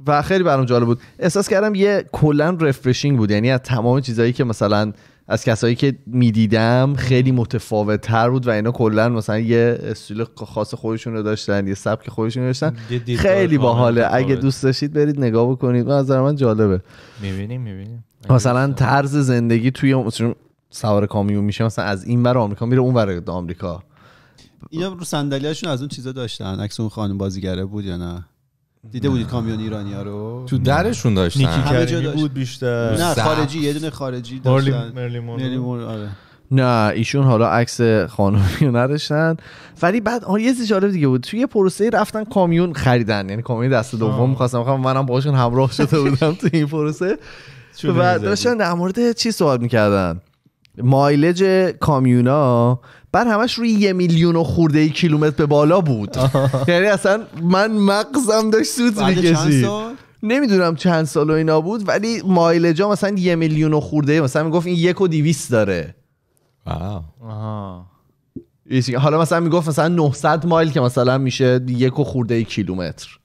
و خیلی برام جالب بود احساس کردم یه کلا رفرشینگ بود یعنی از تمام چیزایی که مثلا از کسایی که میدیدم خیلی متفاوت بود و اینا کلا مثلا یه استیل خاص خودشون رو داشتن یه سبک خودشون رو داشتن خیلی باحاله اگه دوست داشتید برید نگاه بکنید از نظر من جالبه میبینیم میبینیم مثلا طرز زندگی توی سوار کامیون میشه مثلا از این بر آمریکا میره اون ور آمریکا اینا رو صندلیاشون از اون چیزا داشتن عکس اون خانم بازیگره بود یا نه دیده بودید کامیون ایرانی ها رو تو درشون داشتن نیکی کریمی بود بیشتر نه خارجی یه دونه خارجی داشتن مرلی آره نه ایشون حالا عکس خانومی رو نداشتن ولی بعد یه دیگه بود توی یه پروسه رفتن کامیون خریدن یعنی کامیون دست دوم می‌خواستم میخوام منم باشون همراه شده بودم توی این پروسه و داشتن در مورد چی سوال میکردن مایلج کامیونا بر همش روی یه میلیون و خورده کیلومتر به بالا بود یعنی اصلا من مغزم داشت سوت میکشید نمیدونم چند سال و اینا بود ولی مایلج مثلا یه میلیون و خورده مثلا میگفت این یک و دیویست داره حالا مثلا میگفت مثلا 900 مایل که مثلا میشه یک و خورده کیلومتر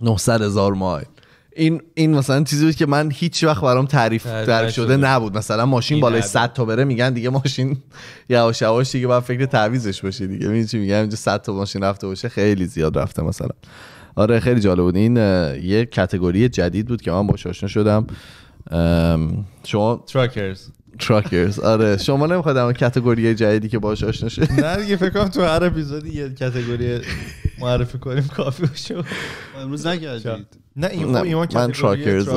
900 هزار مایل این این مثلا چیزی بود که من هیچ وقت برام تعریف تعریف شده نبود مثلا ماشین بالای 100 تا بره میگن دیگه ماشین یواش یواش دیگه بعد فکر تعویزش باشه دیگه میگن چی میگم اینجا 100 تا ماشین رفته باشه خیلی زیاد رفته مثلا آره خیلی جالب بود این یه کاتگوری جدید بود که من باش آشنا شدم شما تراکرز تراکرز آره شما نمیخواد اما جدیدی که باش آشنا شید نه دیگه فکر کنم تو هر اپیزودی یه کاتگوری معرفی کنیم کافی باشه امروز نگاجید نه این من تراکرز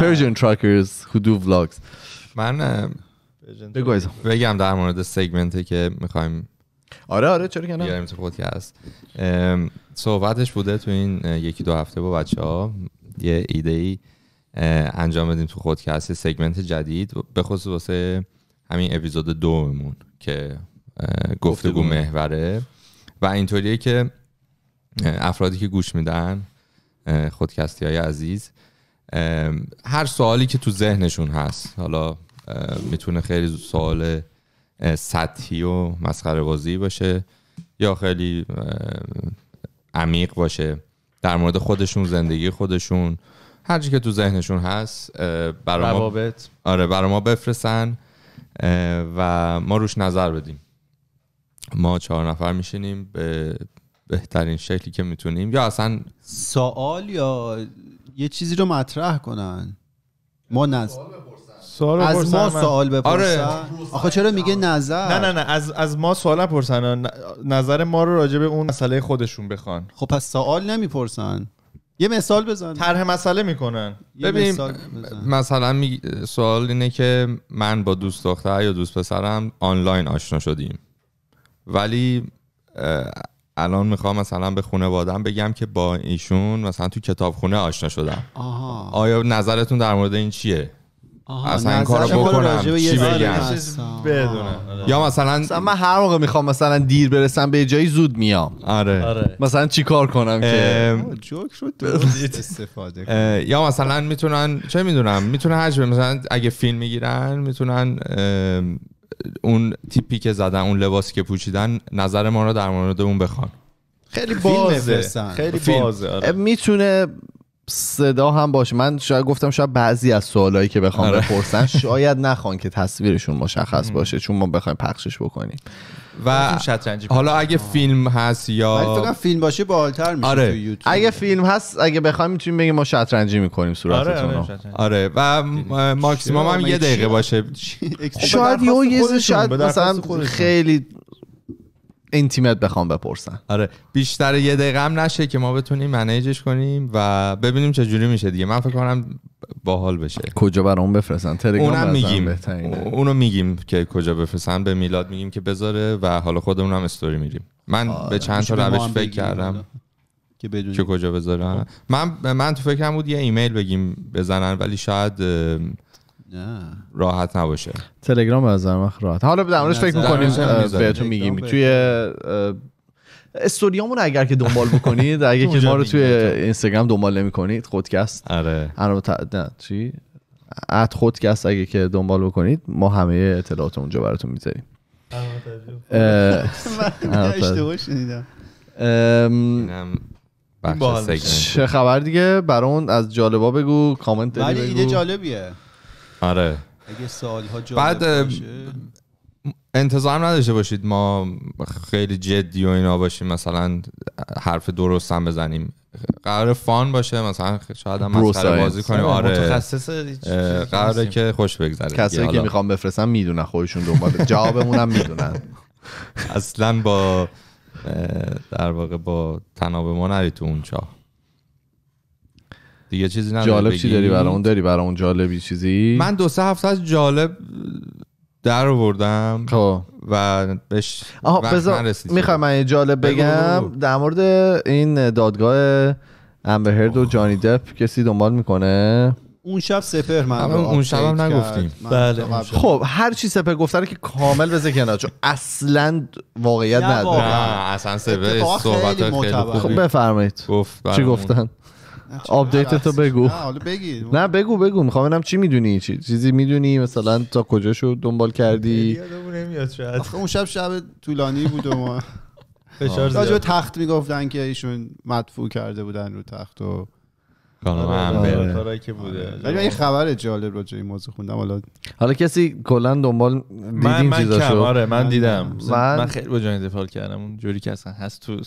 پرژن تراکرز من بگم در مورد سیگمنتی که میخوایم آره آره چرا که نه تو صحبتش بوده تو این یکی دو هفته با بچه ها یه ایده ای انجام بدیم تو یه سگمنت جدید به خصوص واسه همین اپیزود دومون که گفتگو محوره و اینطوریه که افرادی که گوش میدن خودکستی های عزیز هر سوالی که تو ذهنشون هست حالا میتونه خیلی سوال سطحی و مسخره بازی باشه یا خیلی عمیق باشه در مورد خودشون زندگی خودشون هر که تو ذهنشون هست برای ما آره برای ما بفرستن و ما روش نظر بدیم ما چهار نفر میشینیم به بهترین شکلی که میتونیم یا اصلا سوال یا یه چیزی رو مطرح کنن ما نز... سوال از ما سوال آره. بپرسن آره. آخه چرا میگه نظر نه نه نه از, از ما سوال نپرسن نظر ما رو راجع به اون مسئله خودشون بخوان خب پس سوال نمیپرسن یه مثال بزن طرح مسئله میکنن ببین مثلا می... سوال اینه که من با دوست دختر یا دوست پسرم آنلاین آشنا شدیم ولی الان میخوام مثلا به خانوادم بگم که با ایشون مثلا تو کتابخونه آشنا شدم آها. آیا نظرتون در مورد این چیه آها. اصلا این کارو بکنم چی بگم یا مثلا مثلا من هر موقع میخوام مثلا دیر برسم به جایی زود میام آره, آره. مثلا چی کار کنم که جوک استفاده یا مثلا میتونن چه میدونم میتونن هر مثلا اگه فیلم میگیرن میتونن اون تیپی که زدن اون لباسی که پوچیدن نظر ما رو در مورد اون بخوان خیلی بازه خیلی بازه آره. میتونه صدا هم باشه من شاید گفتم شاید بعضی از سوالایی که بخوام آره. بپرسن شاید نخوان که تصویرشون مشخص باشه چون ما بخوایم پخشش بکنیم و حالا اگه فیلم هست یا فیلم باشه بالتر میشه آره. تو یوتیوب اگه فیلم هست اگه بخوایم میتونیم بگیم ما شطرنجی میکنیم صورتتون آره, آره, آره. و ماکسیمم هم یه دقیقه باشه شاید یه شاید مثلا خیلی اینتیمت بخوام بپرسن آره بیشتر یه دقیقه هم نشه که ما بتونیم منیجش کنیم و ببینیم چه جوری میشه دیگه من فکر کنم باحال بشه کجا برام بفرستن تلگرام اونم میگیم اونو میگیم که کجا بفرستن به میلاد میگیم که بذاره و حالا خودمون هم استوری میریم من آره، به چند تا روش فکر کردم که که کجا بذارن خب. من من تو فکرم بود یه ایمیل بگیم بزنن ولی شاید راحت نباشه تلگرام از وقت راحت حالا به فکر میکنیم بهتون میگیم توی استوریامون اگر که دنبال بکنید اگر که ما رو توی اینستاگرام دنبال نمیکنید خودکست آره نه چی ات خودکست اگه که دنبال بکنید ما همه اطلاعات اونجا براتون میذاریم چه خبر دیگه برای اون از جالبا بگو کامنت ولی ایده جالبیه آره اگه سوال ها بعد انتظار نداشته باشید ما خیلی جدی و اینا باشیم مثلا حرف درست هم بزنیم قرار فان باشه مثلا شاید هم مسخره بازی کنیم آره, آره. متخصص قراره که خوش بگذره کسایی که میخوام بفرستم میدونن خودشون دنبال جوابمون هم میدونن اصلا با در واقع با تناب ما نرید تو اون چاه دیگه چیزی نداری جالب چی داری اون داری اون جالبی چیزی من دو سه هفته از جالب در آوردم خب. و بهش میخوام من جالب بگم در مورد این دادگاه امبرهرد و جانی دپ کسی دنبال میکنه اون شب سپر من اون شب هم نگفتیم بله خب هر چی سپر گفتن که کامل بذار چون اصلا واقعیت نداره اصلا سپر صحبت خیلی, خوب خوبی خب، چی گفتن آپدیت تو بگو نه حالا بگی نه بگو بگو میخوام ببینم چی میدونی چی چیزی میدونی مثلا تا کجاشو دنبال کردی نمیاد شاید اون شب شب طولانی بود و ما فشار تخت میگفتن که ایشون مدفوع کرده بودن رو تخت و کانال آره. که بوده آره. خبر جالب راجع این موضوع خوندم حالا حالا کسی کلا دنبال دیدین چیزاشو من آره، من من دیدم من, خیلی با جان دفاع کردم اون جوری که اصلا هست تو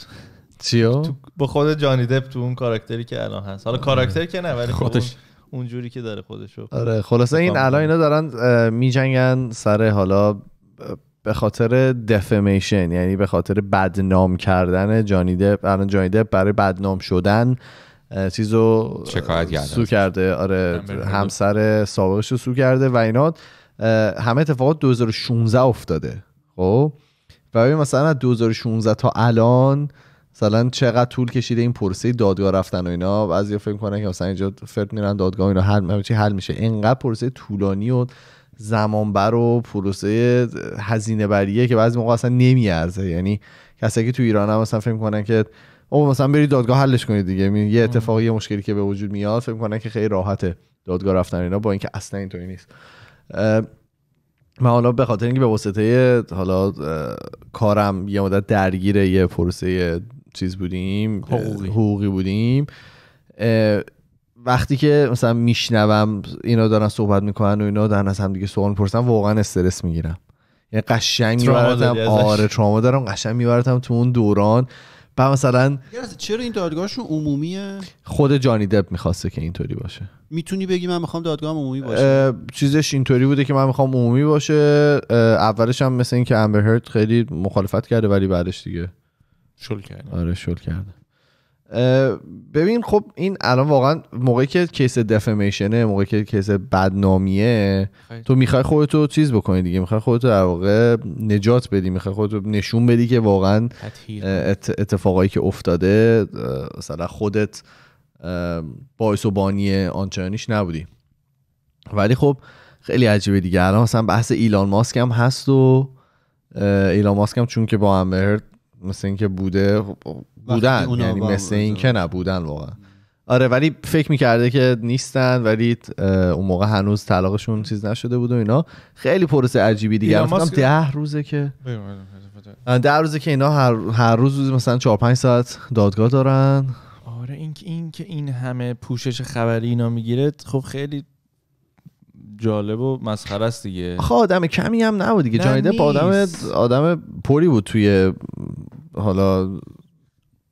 چیو؟ با خود جانی دپ تو اون کاراکتری که الان هست حالا کاراکتری که نه ولی خودش اونجوری که داره خودشو آره خلاصه این الان اینا دارن میجنگن سر حالا به خاطر دفمیشن یعنی به خاطر بدنام کردن جانی دپ الان جانی دپ برای بدنام شدن چیزو شکایت سو کرده آره همسر سابقش رو سو کرده و اینا همه اتفاقات 2016 افتاده خب و مثلا 2016 تا الان مثلا چقدر طول کشیده این پرسه دادگاه رفتن و اینا بعضیا فکر کنن که مثلا اینجا فرد میرن دادگاه اینا حل چی حل میشه انقدر پرسه طولانی و زمانبر و پروسه هزینه بریه که بعضی موقع اصلا نمیارزه یعنی کسایی که تو ایران هم مثلا فکر کنن که او مثلا برید دادگاه حلش کنید دیگه یه اتفاقی یه مشکلی که به وجود میاد فکر کنن که خیلی راحته دادگاه رفتن اینا با اینکه اصلا اینطوری نیست من حالا به خاطر اینکه به واسطه حالا کارم یه مدت درگیر یه پروسه چیز بودیم حقوقی, حقوقی بودیم وقتی که مثلا میشنوم اینا دارن صحبت میکنن و اینا دارن از هم دیگه سوال میپرسن واقعا استرس میگیرم یعنی قشنگ میبردم آره تراما دارم قشنگ میبردم تو اون دوران بعد مثلا چرا این دادگاهشون عمومیه خود جانی دب میخواسته که اینطوری باشه میتونی بگی من میخوام دادگاه عمومی باشه چیزش اینطوری بوده که من میخوام عمومی باشه اولش هم مثل اینکه امبر خیلی مخالفت کرده ولی بعدش دیگه شل آره شل کرده. ببین خب این الان واقعا موقعی که کیس دفمیشنه موقعی که کیس بدنامیه تو میخوای خودتو چیز بکنی دیگه میخوای خودتو در نجات بدی میخوای خودتو نشون بدی که واقعا اتفاقایی که افتاده مثلا خودت باعث و بانی آنچنانیش نبودی ولی خب خیلی عجیبه دیگه الان مثلا بحث ایلان ماسک هم هست و ایلان ماسک هم چون که با امبرد مثل اینکه بوده بودن یعنی مثل اینکه نبودن واقعا آره ولی فکر میکرده که نیستن ولی اون موقع هنوز طلاقشون چیز نشده بود و اینا خیلی پروسه عجیبی دیگه ده روزه که ده روزه که اینا هر, هر روز مثلا 4 5 ساعت دادگاه دارن آره این که این که این همه پوشش خبری اینا میگیره خب خیلی جالب و مسخره است دیگه آخه آدم کمی هم نبود دیگه جانیده با آدم آدم پری بود توی حالا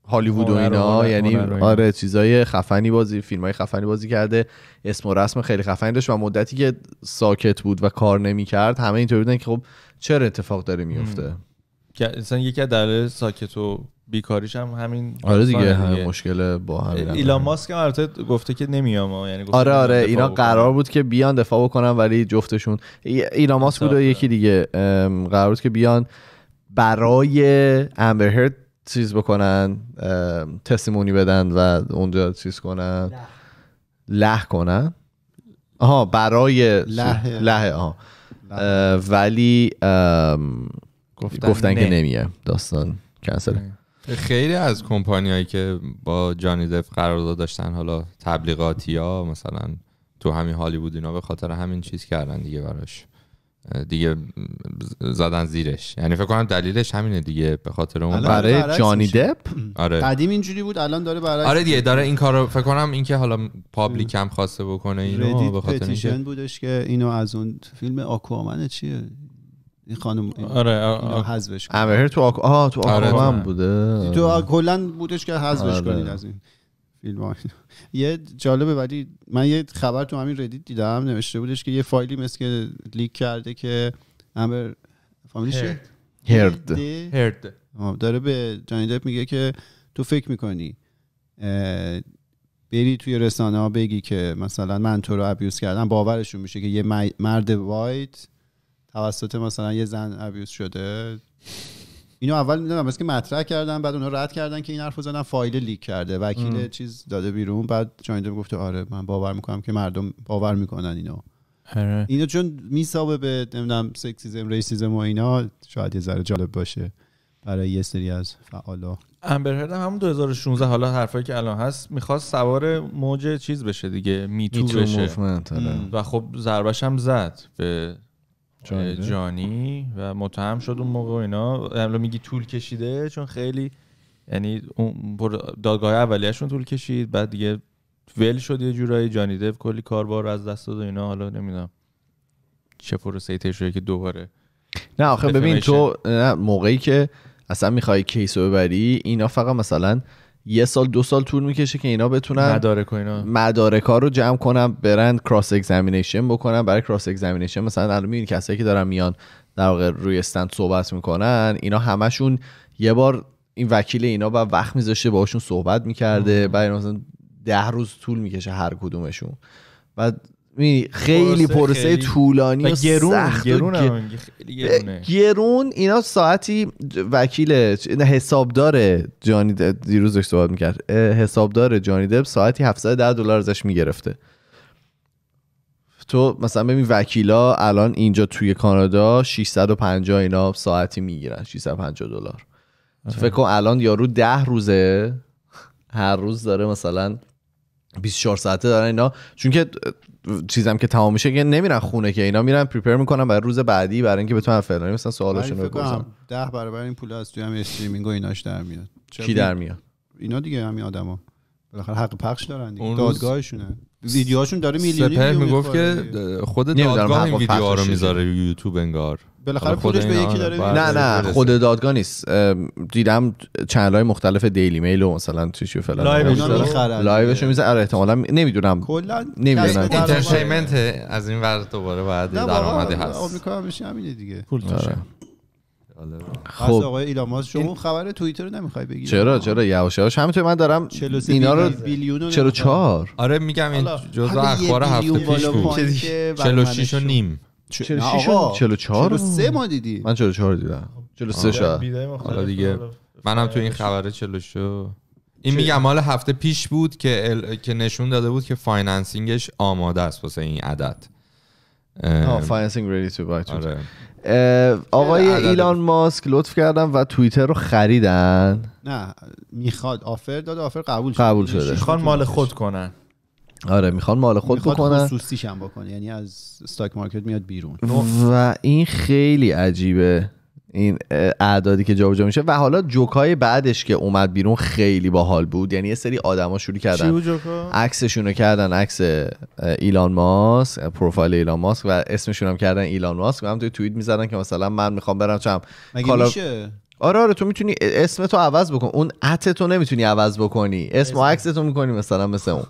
هالیوود و اینا یعنی آره چیزای خفنی بازی فیلم های خفنی بازی کرده اسم و رسم خیلی خفنی داشت و مدتی که ساکت بود و کار نمیکرد همه اینطور بودن که خب چرا اتفاق داره میفته که یکی از ساکت و بیکاریش هم همین آره دیگه, دیگه. مشکل با همین ایلان ماسک هم گفته که نمیام یعنی آره آره اینا قرار بود که بیان دفاع بکنن ولی جفتشون ایلان ماسک بود و یکی دیگه قرار بود که بیان برای امبرهرد چیز بکنن تستیمونی بدن و اونجا چیز کنن له, کنن آها برای لحه آها ولی گفتن, که نمیه داستان کنسل خیلی از هایی که با جانی دف قرارداد داشتن حالا تبلیغاتی ها مثلا تو همین هالیوود اینا به خاطر همین چیز کردن دیگه براش دیگه زدن زیرش یعنی فکر کنم دلیلش همینه دیگه به خاطر اون برای جانی دپ آره قدیم اینجوری بود الان داره برای آره دیگه داره این کارو فکر کنم اینکه حالا پابلیک هم خواسته بکنه اینو به خاطر اینکه بودش که اینو از اون فیلم آکوامن چیه این خانم آره حذفش تو آکو تو آره، آکوامن آره. بوده تو کلا بودش که حذفش آره. کنید از این یه جالبه ولی من یه خبر تو همین ردیت دیدم نوشته بودش که یه فایلی مثل که لیک کرده که امبر فامیلیش هرد هرد خب، داره به جانی دپ میگه که تو فکر میکنی بری توی رسانه ها بگی که مثلا من تو رو ابیوز کردم باورشون میشه که یه مرد وایت توسط مثلا یه زن ابیوز شده اینو اول میدونم که مطرح کردن بعد اونها رد کردن که این حرفو زدن فایل لیک کرده وکیل چیز داده بیرون بعد جاینده گفته آره من باور میکنم که مردم باور میکنن اینو آره. اینو چون میسابه به نمیدونم سکسیزم ریسیزم و اینا شاید یه ذره جالب باشه برای یه سری از فعالا امبر هم همون 2016 حالا حرفایی که الان هست میخواست سوار موج چیز بشه دیگه میتو بشه آره. و خب ضربش هم زد به جانی, و متهم شد اون موقع اینا حالا میگی طول کشیده چون خیلی یعنی اون دادگاه اولیه‌شون طول کشید بعد دیگه ول شد یه جورایی جانی کلی کاربار از دست داد و اینا حالا نمیدونم چه پروسه‌ای طی که دوباره نه آخه ببین تو موقعی که اصلا میخوای کیس رو ببری اینا فقط مثلا یه سال دو سال طول میکشه که اینا بتونن مدارک و اینا مدارک ها رو جمع کنن برن کراس اگزمینیشن بکنن برای کراس اگزمینیشن مثلا الان میبینی کسایی که دارن میان در واقع روی استند صحبت میکنن اینا همشون یه بار این وکیل اینا و وقت میذاشته باشون صحبت میکرده برای مثلا ده روز طول میکشه هر کدومشون و خیلی پروسه طولانی و گرون. سخت گرون, اینا ساعتی وکیل حسابدار جانی دب دیروز داشت صحبت میکرد حسابدار جانی دب ساعتی 710 دلار ازش میگرفته تو مثلا ببین وکیلا الان اینجا توی کانادا 650 اینا ساعتی میگیرن 650 دلار آره. فکر کن الان یارو 10 روزه هر روز داره مثلا 24 ساعته دارن اینا چون که چیزم که تمام میشه که نمیرن خونه که اینا میرن پریپر میکنن برای روز بعدی برای اینکه بتونن فلانی مثلا سوالشون رو بپرسن 10 برابر این پول از توی هم استریمینگ و ایناش در میاد کی در میاد اینا دیگه همین آدما بالاخره حق پخش دارن دیگه دادگاهشونه ویدیوهاشون داره میلیونی سپر میگفت که خود دادگاه این ویدیوها رو میذاره یوتیوب انگار بالاخره پولش به یکی آره، داره نه نه خود دادگاه نیست دیدم چنل های مختلف دیلی میل و مثلا چیشی فلان لایوش رو میزن آره احتمالا نمیدونم کلا نمیدونم اینترتینمنت از این ور دوباره باید درآمدی هست آمریکا همش همینه دیگه پول آره. خب آقای ایلان ماسک شما خبر توییتر رو نمیخوای بگی چرا چرا یواش یواش همینطور من دارم اینا رو بیلیون 4 آره میگم این جزء اخبار هفته پیش بود 46 و نیم 44 سه ما دیدی من 44 دیدم 43 شد حالا دیگه منم تو این خبره 44 این میگم مال هفته پیش بود که ال... که نشون داده بود که فاینانسینگش آماده است واسه این عدد آه فایننسینگ ریدی تو بای آقای ایلان ماسک لطف کردن و توییتر رو خریدن نه میخواد آفر داد آفر قبول شد قبول شده میخوان مال خود کنن آره میخوان مال خود میخوان بکنن خصوصیش هم بکنه یعنی از استاک مارکت میاد بیرون و این خیلی عجیبه این اعدادی که جابجا میشه و حالا جوکای بعدش که اومد بیرون خیلی باحال بود یعنی یه سری آدما شروع کردن عکسشون رو کردن عکس ایلان ماسک پروفایل ایلان ماسک و اسمشون هم کردن ایلان ماسک و هم توی توییت میزدن که مثلا من میخوام برم چم مگه کالا... آره آره تو میتونی اسم تو عوض بکن اون عت تو نمیتونی عوض بکنی اسم و عکس تو میکنی مثلا مثل اون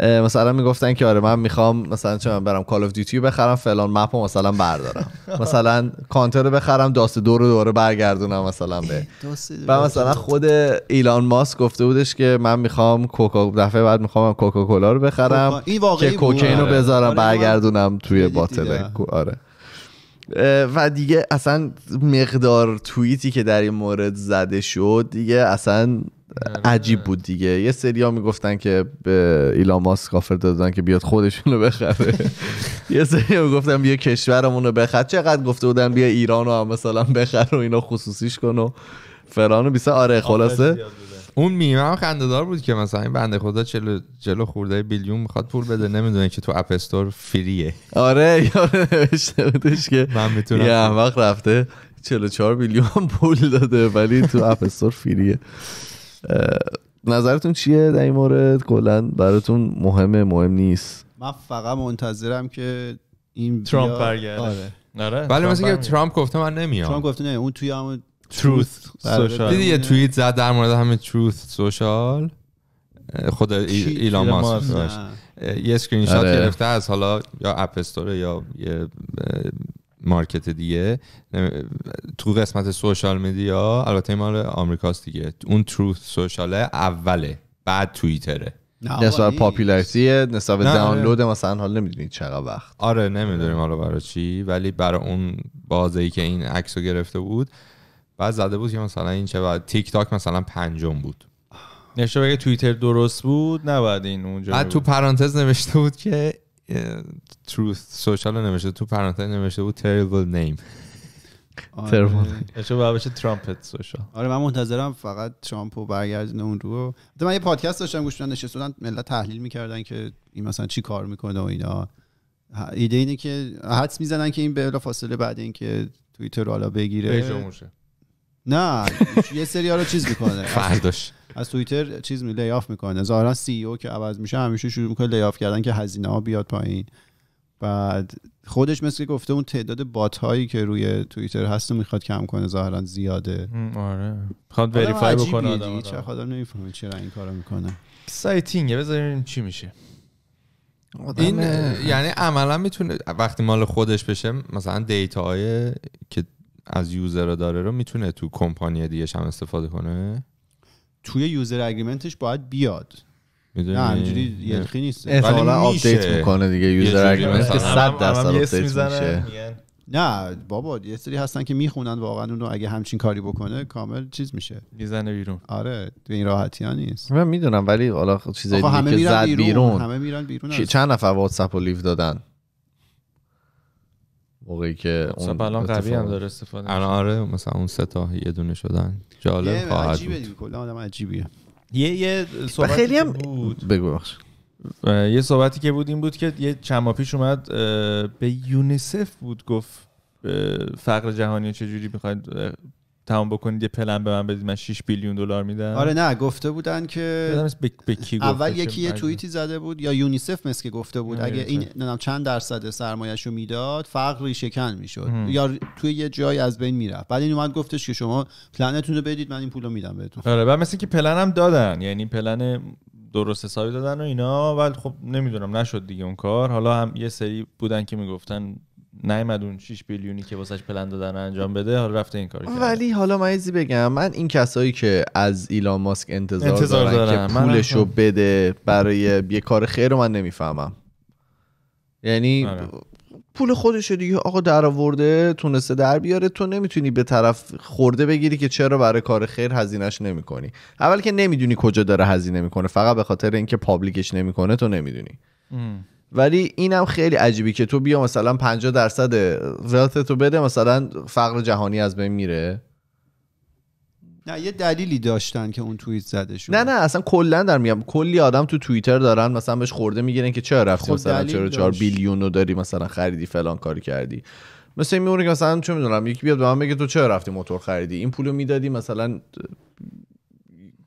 مثلا میگفتن که آره من میخوام مثلا چه من برم کال اف دیوتی بخرم فلان مپ مثلا بردارم مثلا کانتر رو بخرم داست دور رو دوره برگردونم مثلا به و مثلا خود ایلان ماسک گفته بودش که من میخوام کوکا دفعه بعد میخوام کوکاکولا رو بخرم که کوکین رو آره. بذارم آره، برگردونم آره. توی باطل آره و دیگه اصلا مقدار توییتی که در این مورد زده شد دیگه اصلا آره. عجیب بود دیگه یه سری ها میگفتن که به ایلان ماسک آفر دادن که بیاد خودشون رو بخره یه سری ها میگفتن بیا کشورمون رو بخره چقدر گفته بودن بیا ایران رو هم مثلا بخره و اینا خصوصیش کن و فران و بیسه آره خلاصه اون میمه هم دار بود که مثلا این بنده خدا چلو, چلو خورده بیلیون میخواد پول بده نمیدونه که تو اپستور فریه آره یاره نوشته بودش که من میتونم یه وقت رفته 44 بیلیون پول داده ولی تو اپ فریه نظرتون چیه در این مورد کلا براتون مهمه مهم نیست من فقط منتظرم که این ترامپ برگرده آره آره ولی مثلا که ترامپ گفته من نمیام ترامپ گفته نه اون توی هم تروث سوشال دیدی یه توییت زد در مورد همه تروث سوشال خود ایلان ماسک یه اسکرین شات گرفته از حالا یا اپ استور یا یه مارکت دیگه تو قسمت سوشال میدیا البته مال آمریکاست دیگه اون تروث سوشاله اوله بعد توییتره نسبت پاپولاریتی نسبت دانلود مثلا حال نمیدونید چقدر وقت آره نمیدونیم حالا برای چی ولی برای اون بازه ای که این عکسو گرفته بود بعد زده بود که مثلا این چه بعد تیک تاک مثلا پنجم بود نشه اگه توییتر درست بود نباید این اونجا بعد تو پرانتز نوشته بود که truth social نوشته تو پرانتز نوشته بود Terrible Name تریبل بشه ترامپت سوشال آره من منتظرم فقط ترامپ رو اون رو من یه پادکست داشتم گوش کردم نشسته بودن ملت تحلیل میکردن که این مثلا چی کار میکنه و اینا ایده اینه که حدس میزنن که این به فاصله بعد اینکه توییتر رو حالا بگیره نه یه سری رو چیز میکنه فرداش از توییتر چیز می لیاف میکنه ظاهرا سی او e که عوض میشه همیشه شروع میکنه لیاف کردن که هزینه ها بیاد پایین بعد خودش مثل گفته اون تعداد بات هایی که روی توییتر هست میخواد کم کنه ظاهرا زیاده آره میخواد وریفای بکنه آدم چه نمیفهمه چرا این کارو میکنه سایتینگ بذاریم چی میشه این یعنی عملا میتونه وقتی مال خودش بشه مثلا دیتا های که از یوزر داره رو میتونه تو کمپانی دیگه هم استفاده کنه توی یوزر اگریمنتش باید بیاد نه همینجوری یلخی نیست احتمالا آپدیت میکنه دیگه یوزر اگریمنت که 100 درصد آپدیت میشه نه بابا یه سری هستن که میخونن واقعا اونو اگه همچین کاری بکنه کامل چیز میشه میزنه بیرون آره به این راحتی ها نیست من میدونم ولی حالا خب چیزایی که زد بیرون, بیرون. همه میرن بیرون چند نفر واتساپ و لیو دادن موقعی که خب، اون الان قوی هم داره استفاده الان آره مثلا اون سه تا یه دونه شدن جالب خواهد بود کلا آدم عجیبیه یه یه صحبت خیلی هم بود بگو بخش یه صحبتی که بود این بود که یه چند پیش اومد به یونیسف بود گفت فقر جهانی چجوری میخواید تمام بکنید یه پلن به من بدید من 6 بیلیون دلار میدم آره نه گفته بودن که اول یکی یه توییتی زده بود یا یونیسف مثل که گفته بود اگه این نمیدونم چند درصد سرمایه‌شو میداد فقر شکن میشد یا توی یه جای از بین میرفت بعد این اومد گفتش که شما پلنتون رو بدید من این پولو میدم بهتون آره بعد مثل که پلنم دادن یعنی پلن درست حسابی دادن و اینا ولی خب نمیدونم نشد دیگه اون کار حالا هم یه سری بودن که میگفتن نیمدون اون 6 بیلیونی که واسش پلن دادن انجام بده حالا رفته این کاری ولی حالا من بگم من این کسایی که از ایلان ماسک انتظار, انتظار دارن, که پولشو بده برای یه کار خیر رو من نمیفهمم یعنی آره. پول خودشو دیگه آقا در آورده تونسته در بیاره تو نمیتونی به طرف خورده بگیری که چرا برای کار خیر هزینهش نمیکنی اول که نمیدونی کجا داره هزینه میکنه فقط به خاطر اینکه پابلیکش نمیکنه تو نمیدونی ولی اینم خیلی عجیبی که تو بیا مثلا 50 درصد راتتو بده مثلا فقر جهانی از بین میره نه یه دلیلی داشتن که اون توییت زده شد نه نه اصلا کلا در میگم کلی آدم تو توییتر دارن مثلا بهش خورده میگیرن که چرا رفتی خب مثلا چرا 4 بیلیون رو داری مثلا خریدی فلان کاری کردی مثلا میمونه که مثلا چه میدونم یکی بیاد به من بگه تو چرا رفتی موتور خریدی این پولو میدادی مثلا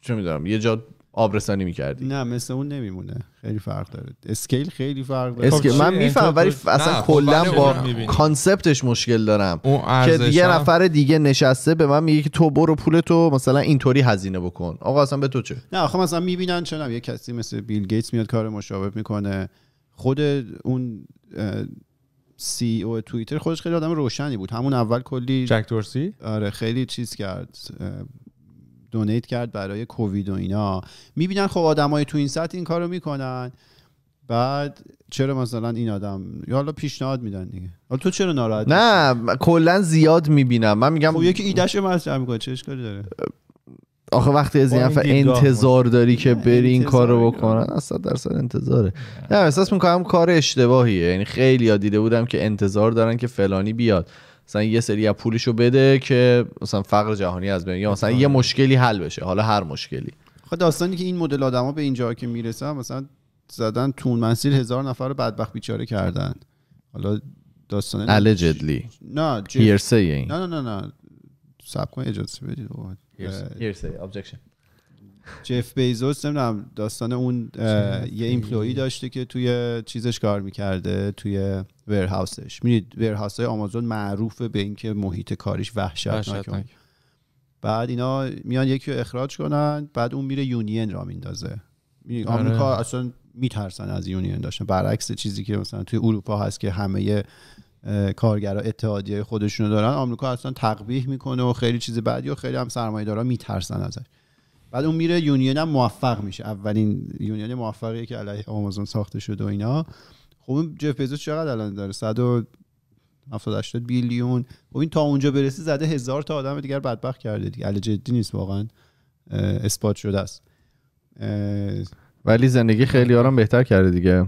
چه میدونم یه جا آبرسانی میکردی نه مثل اون نمیمونه خیلی فرق داره اسکیل خیلی فرق داره خب، من میفهم ولی اصلا خب، کلا با کانسپتش مشکل دارم که یه نفر دیگه نشسته به من میگه که تو برو پول تو مثلا اینطوری هزینه بکن آقا اصلا به تو چه نه آخه خب، مثلا میبینن چنم یه کسی مثل بیل گیتس میاد کار مشابه میکنه خود اون سی او e توییتر خودش خیلی آدم روشنی بود همون اول کلی جک دورسی آره خیلی چیز کرد دونیت کرد برای کووید و اینا میبینن خب آدمای تو این سطح این کارو میکنن بعد چرا مثلا این آدم یا حالا پیشنهاد میدن دیگه حالا تو چرا ناراحت نه کلا زیاد میبینم من میگم خب یکی ایدهش مطرح میکنه چه اشکالی داره آخه وقتی از این انتظار داری که بری این کار رو بکنن آره. اصلا درصد انتظاره نه احساس میکنم کار اشتباهیه یعنی خیلی دیده بودم که انتظار دارن که فلانی بیاد مثلا یه سری از پولشو بده که مثلا فقر جهانی از بین یا مثلا یه آره. مشکلی حل بشه حالا هر مشکلی خب داستانی که این مدل آدما به اینجا که میرسه، مثلا زدن تون مسیر هزار نفر رو بدبخت بیچاره کردن حالا داستان جدلی نه نه نه نه نه سب کن اجازه بدید هیرسه ابجکشن جف بیزوس نمیدونم داستان اون یه ایمپلوی داشته که توی چیزش کار میکرده توی ورهاوسش میدید ورهاوس های آمازون معروفه به اینکه محیط کاریش وحشتناک بعد اینا میان یکی رو اخراج کنن بعد اون میره یونین را میندازه آره. آمریکا اصلا میترسن از یونین داشتن برعکس چیزی که مثلا توی اروپا هست که همه کارگرا اتحادیه خودشونو دارن آمریکا اصلا تقبیح میکنه و خیلی چیز بعدی و خیلی هم سرمایه‌دارا میترسن ازش بعد اون میره یونیون هم موفق میشه اولین یونیون موفقیه که علیه آمازون ساخته شده و اینا خب اون جف چقدر الان داره 170 80 بیلیون خب این تا اونجا برسی زده هزار تا آدم دیگر بدبخت کرده دیگه علی جدی نیست واقعا اثبات شده است ولی زندگی خیلی آرام بهتر کرده دیگه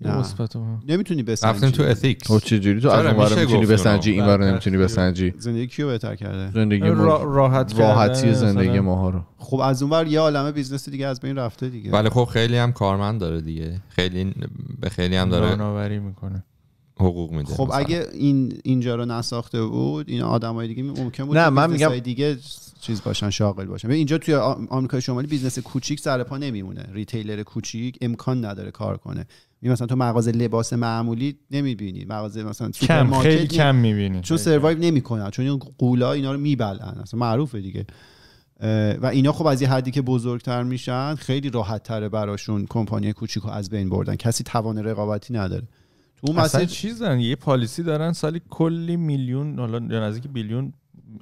مثبت نمیتونی بسنجی رفتن تو اتیکس خب تو جوری؟ تو از برای میتونی بسنجی این برای نمیتونی بسنجی زندگی کیو بهتر کرده زندگی را... راحت راحتی زندگی ماها رو خب از اون اونور یه عالمه بیزنس دیگه از بین رفته دیگه ولی خب خیلی هم کارمند داره دیگه خیلی به خیلی هم داره ناوری میکنه حقوق میده خب اگه این اینجا رو نساخته بود این آدمای دیگه ممکن بود نه من میگم دیگه چیز باشن شاغل باشن اینجا توی آمریکای شمالی بیزنس کوچیک سر پا نمیمونه ریتیلر کوچیک امکان نداره کار کنه این یعنی مثلا تو مغازه لباس معمولی نمیبینی مغازه مثلا کم خیلی کم میبینی چون سروایو نمیکنن چون این قولا اینا رو میبلن اصلا معروفه دیگه و اینا خب از یه حدی که بزرگتر میشن خیلی راحت تره براشون کمپانی کوچیکو از بین بردن کسی توان رقابتی نداره تو اون مسئله چیزن یه پالیسی دارن سالی کلی میلیون حالا نزدیک بیلیون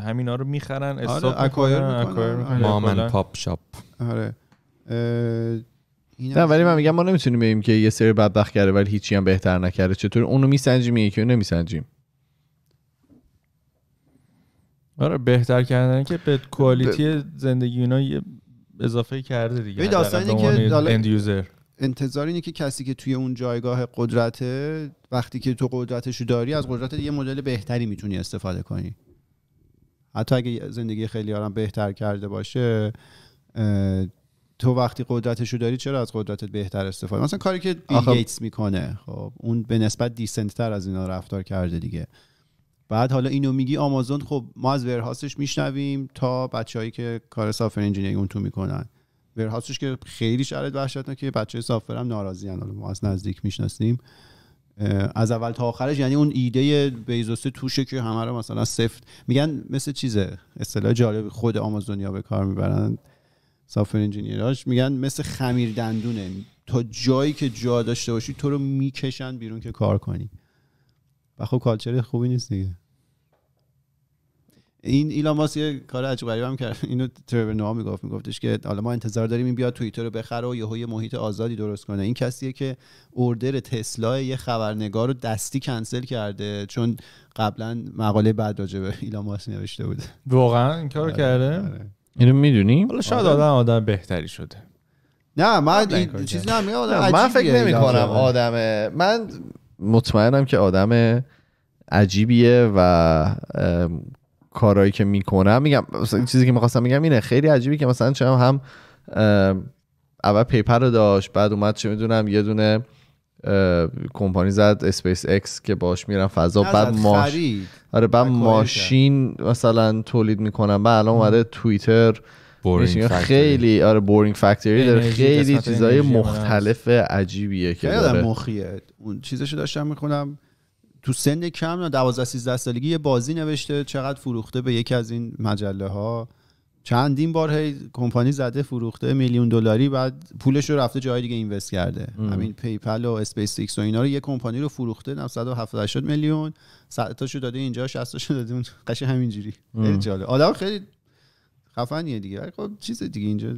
همینا رو میخرن آره، اکوایر آره. مامن پاپ شاپ آره. نه ولی من میگم ما نمیتونیم بگیم که یه سری بدبخت کرده ولی هیچی هم بهتر نکرده چطور اونو میسنجیم یکی رو نمیسنجیم آره بهتر کردن که به کوالیتی زندگی اینا اضافه کرده دیگه داستانی که انتظار اینه که کسی که توی اون جایگاه قدرته وقتی که تو قدرتشو داری از قدرت یه مدل بهتری میتونی استفاده کنی حتی اگه زندگی خیلی آرام بهتر کرده باشه تو وقتی قدرتشو داری چرا از قدرتت بهتر استفاده مثلا کاری که بیل گیتس میکنه خب اون به نسبت دیسنت تر از اینا رفتار کرده دیگه بعد حالا اینو میگی آمازون خب ما از ورهاسش میشنویم تا بچههایی که کار سافر انجینیرینگ اون تو میکنن ورهاسش که خیلی شرایط وحشتناکه بچه سافر هم ناراضی هن. ما از نزدیک میشناسیم از اول تا آخرش یعنی اون ایده بیزوسه توشه که همه رو مثلا سفت میگن مثل چیزه اصطلاح جالب خود آمازونیا به کار میبرن سافر انجینیراش میگن مثل خمیر دندونه تا جایی که جا داشته باشی تو رو میکشن بیرون که کار کنی و خب کالچر خوبی نیست دیگه این ایلان ماسک یه کار عجیب غریبی هم کرد اینو ترور نوآ میگفت میگفتش که حالا ما انتظار داریم این بیاد توییتر رو بخره و یهو یه محیط آزادی درست کنه این کسیه که اوردر تسلا یه خبرنگار رو دستی کنسل کرده چون قبلا مقاله بعد راجع به ایلان ماسک نوشته بود واقعا این کارو آره، کرده آره. اینو میدونیم؟ حالا شاید آدم آره. آدم بهتری شده نه من چیز نمیاد من فکر نمی کنم آدم من مطمئنم که آدم عجیبیه و کارهایی که میکنم میگم چیزی که میخواستم میگم اینه خیلی عجیبی که مثلا چرا هم اول پیپر رو داشت بعد اومد چه میدونم یه دونه کمپانی زد اسپیس اکس که باش میرم فضا بعد ماش... آره بعد ماشین مثلا تولید میکنم بعد الان اومده توییتر خیلی آره بورینگ فکتوری داره خیلی چیزای مختلف عجیبیه که داره مخیه اون چیزشو داشتم میخونم تو سن کم 12 13 سالگی یه بازی نوشته چقدر فروخته به یکی از این مجله ها چندین بار هی کمپانی زده فروخته میلیون دلاری بعد پولش رو رفته جای دیگه اینوست کرده همین پیپل و اسپیس ایکس و اینا رو یه کمپانی رو فروخته 970 میلیون 100 تاشو داده اینجا 60 تاشو داده اون قش همینجوری خیلی جالب آدم خیلی خفنیه دیگه ولی خب چیز دیگه اینجا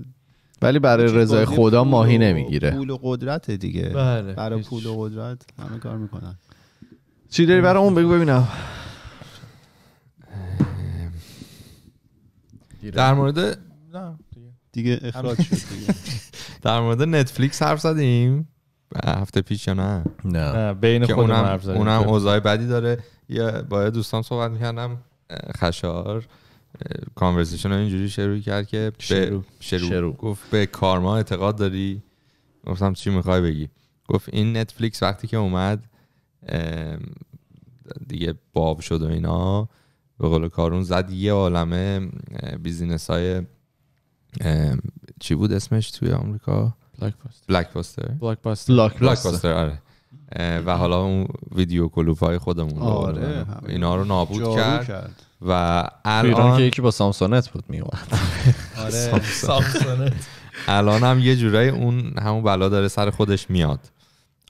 ولی برای رضای خدا ماهی نمیگیره پول و قدرت دیگه بله. برای پول و قدرت همه کار میکنن چی داری برای اون بگو ببینم در مورد دیگه اخراج شد در مورد نتفلیکس حرف زدیم هفته پیش یا نه نه بین خودم حرف زدیم اونم اوضای بدی داره یا باید دوستان صحبت میکردم خشار کانورسیشن اینجوری شروع کرد که شروع. شروع. شروع. گفت به کارما اعتقاد داری گفتم چی میخوای بگی گفت این نتفلیکس وقتی که اومد دیگه باب شد و اینا به قول کارون زد یه عالمه بیزینس های چی بود اسمش توی آمریکا بلاک باستر بلاک آره و حالا اون ویدیو کلوپ های خودمون آره اینا رو نابود کرد, و الان که یکی با سامسونت بود می آره سامسونت الان هم یه جورایی اون همون بلا داره سر خودش میاد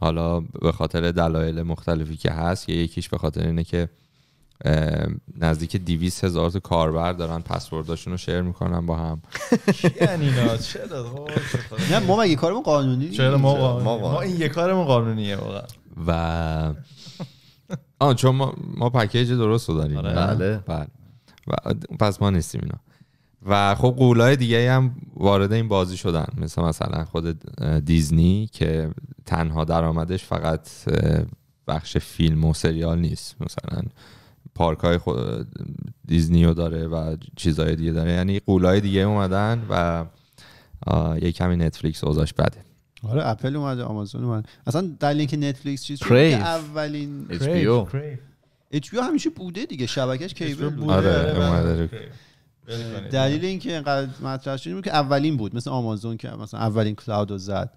حالا به خاطر دلایل مختلفی که هست یا یکیش به خاطر اینه که نزدیک دیویس هزار تا کاربر دارن پسورداشون رو شیر میکنن با هم اینا چرا خب، نه ما مگه کارمون قانونی چرا ما ما این یه کارمون قانونیه واقعا و آن چون ما, ما پکیج درست رو داریم آره. بله بله, بله. پس ما نیستیم اینا و خب قولای دیگه هم وارد این بازی شدن مثل مثلا خود دیزنی که تنها درآمدش فقط بخش فیلم و سریال نیست مثلا پارک های خود دیزنی رو داره و چیزهای دیگه داره یعنی قولای دیگه اومدن و یه کمی نتفلیکس اوزاش بده آره اپل اومده آمازون اومده اصلا در لینک نتفلیکس چیز اولین HBO HBO همیشه بوده دیگه شبکش کیبل بوده آره،, آره اومده بله. دلیل اینکه اینقدر مطرح شد که اولین بود مثل آمازون که مثلا اولین کلاود رو زد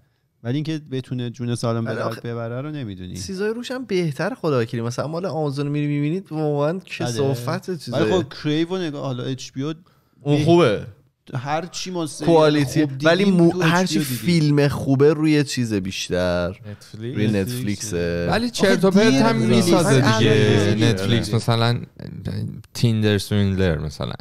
ولی اینکه بتونه جون سالم به آخ... ببره رو نمیدونی سیزای روش هم بهتر خدا کریم مثلا مال آمازون میری میبینید واقعا کثافت بله. چیزه ولی خب کریو نگاه حالا اچ پی اون خوبه هر چی ما کوالیتی ولی مو... هر چی فیلم خوبه روی چیز بیشتر نتفلیکس. روی نتفلیکس ولی چرت و پرت هم میسازه دیگه نتفلیکس مثلا تیندر سوینلر مثلا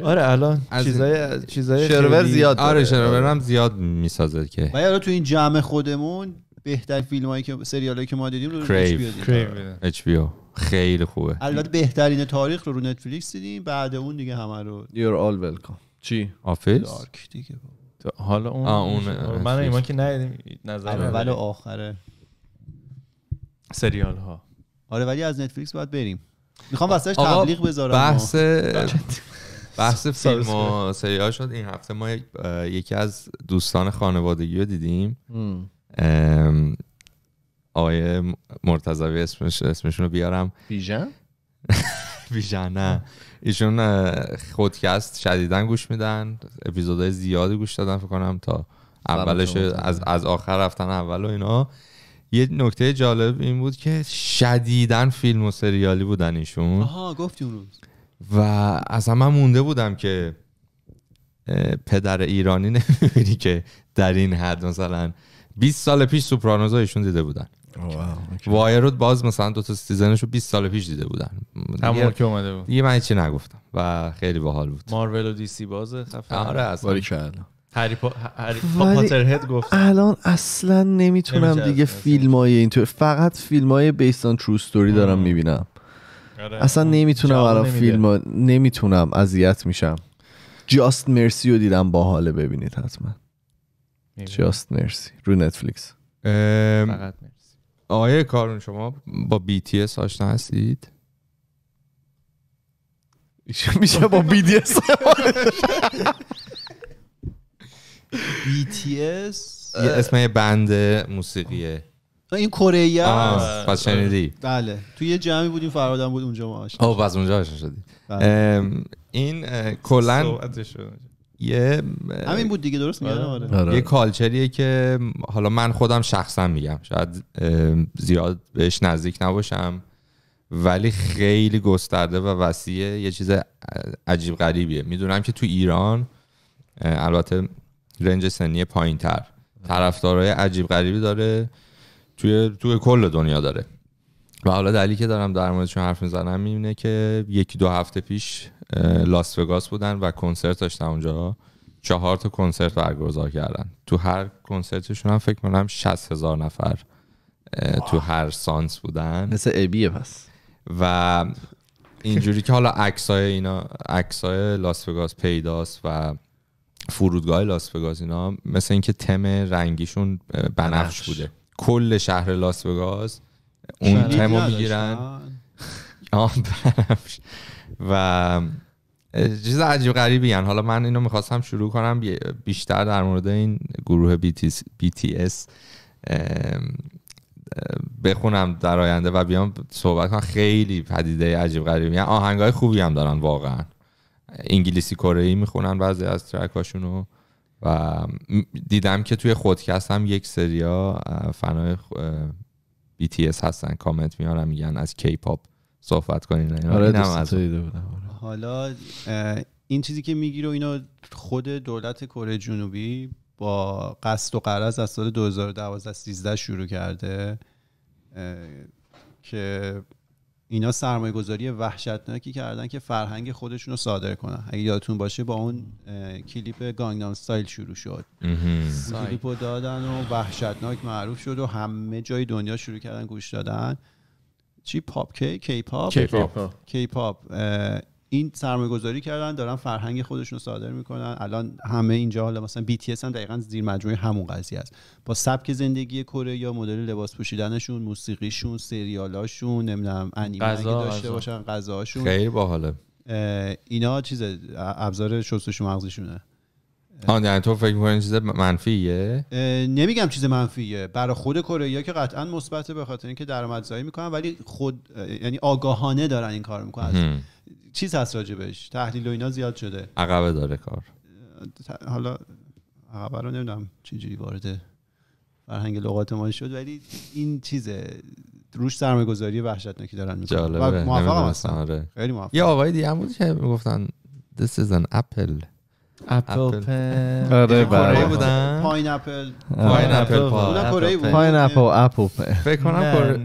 آره الان چیزای چیزای شرور زیاد آره شرور آره. هم زیاد میسازه که ولی تو این جمع خودمون بهتر فیلم هایی که سریال هایی که ما دیدیم رو اچ آره. بی خیلی خوبه البته بهترین تاریخ رو رو نتفلیکس دیدیم بعد اون دیگه همه رو یور آل ولکام چی آفیس دارک دیگه حالا اون, اون من ایمان که ندیدیم نظر اول و آخره سریال ها آره ولی از نتفلیکس باید بریم میخوام واسه تبلیغ بذارم بحث بحث فیلم و سریال شد این هفته ما یکی از دوستان خانوادگی رو دیدیم آقای مرتضوی اسمش اسمشون رو بیارم بیژن بیژن نه ایشون خودکست شدیدن گوش میدن اپیزودهای زیادی گوش دادن فکر کنم تا اولش از, از آخر رفتن اول و اینا یه نکته جالب این بود که شدیدن فیلم و سریالی بودن ایشون آها گفتی اون روز و اصلا من مونده بودم که پدر ایرانی نمیبینی که در این حد مثلا 20 سال پیش سوپرانوزا ایشون دیده بودن وایر باز مثلا دو تا سیزنشو 20 سال پیش دیده بودن همون که اومده بود دیگه من چی نگفتم و خیلی باحال بود مارول و دی سی آره اصلا هری پاتر گفت الان اصلا نمیتونم دیگه فیلم اینطور فقط فیلم های بیسان ترو ستوری دارم میبینم آره. اصلا نمیتونم الان فیلم نمیتونم اذیت میشم جاست مرسی رو دیدم با حاله ببینید حتما جاست مرسی رو نتفلیکس فقط کارون شما با بی تی اس آشنا هستید میشه با بی تی اس بی تی اس اسم بند موسیقیه این کره است پس شنیدی بله تو یه جمعی بودیم فرادم بود اونجا ما آشنا او پس اونجا آشنا شدی بله. این کلا یه همین بود دیگه درست میگم آره. آره. یه کالچریه که حالا من خودم شخصا میگم شاید زیاد بهش نزدیک نباشم ولی خیلی گسترده و وسیعه یه چیز عجیب غریبیه میدونم که تو ایران البته رنج سنی پایین تر طرفدارای عجیب غریبی داره توی توی کل دنیا داره و حالا دلیلی که دارم در موردشون حرف میزنم اینه که یکی دو هفته پیش لاس وگاس بودن و کنسرت داشتن اونجا چهار تا کنسرت برگزار کردن تو هر کنسرتشون هم فکر کنم 60 هزار نفر تو هر سانس بودن مثل ابیه پس و اینجوری که حالا عکسای اینا عکسای لاس وگاس پیداست و فرودگاه لاس وگاس اینا مثل اینکه تم رنگیشون بنفش بوده کل شهر لاس وگاس اون تمو میگیرن و چیز عجیب غریبی هن. حالا من اینو میخواستم شروع کنم بیشتر در مورد این گروه اس بخونم در آینده و بیام صحبت کنم خیلی پدیده عجیب غریبی آهنگای خوبی هم دارن واقعا انگلیسی کره ای میخونن بعضی از ترک هاشونو و دیدم که توی خودکست هم یک سریا فنای BTS هستن کامنت میارن میگن از کی پاپ صحبت کنین آره از آره. حالا این چیزی که میگیره اینا اینو خود دولت کره جنوبی با قصد و قرض از سال 2012 13 شروع کرده که اینا سرمایه گذاری وحشتناکی کردن که فرهنگ خودشون رو صادر کنن اگه یادتون باشه با اون کلیپ گانگنام ستایل شروع شد کلیپ رو دادن و وحشتناک معروف شد و همه جای دنیا شروع کردن گوش دادن چی پاپ کی کی پاپ این سرمایه گذاری کردن دارن فرهنگ خودشون صادر میکنن الان همه اینجا حالا مثلا بی هم دقیقا زیر مجموعه همون قضیه است با سبک زندگی کره یا مدل لباس پوشیدنشون موسیقیشون سریالاشون نمیدونم انیمه غذا داشته باشن غذاشون خیلی باحاله اینا چیز ابزار و مغزشونه آن یعنی تو فکر میکنی چیز منفیه نمیگم چیز منفیه برای خود کره یا که قطعا مثبت به خاطر اینکه درآمدزایی میکنن ولی خود یعنی آگاهانه دارن این کار میکنن چیز هست راجبش تحلیل و اینا زیاد شده عقبه داره کار حالا عقبه رو نمیدونم چجوری وارد فرهنگ لغات ما شد ولی این چیزه روش سرمایه گذاری وحشتناکی دارن میکنن موافقم هستم خیلی موافقم یه آقای دیگه هم بود که میگفتن this is an apple اپل پن آره کره بله. بودن پاین اپل پاین اپل پاین پاین اپل اپل پن فکر کنم کره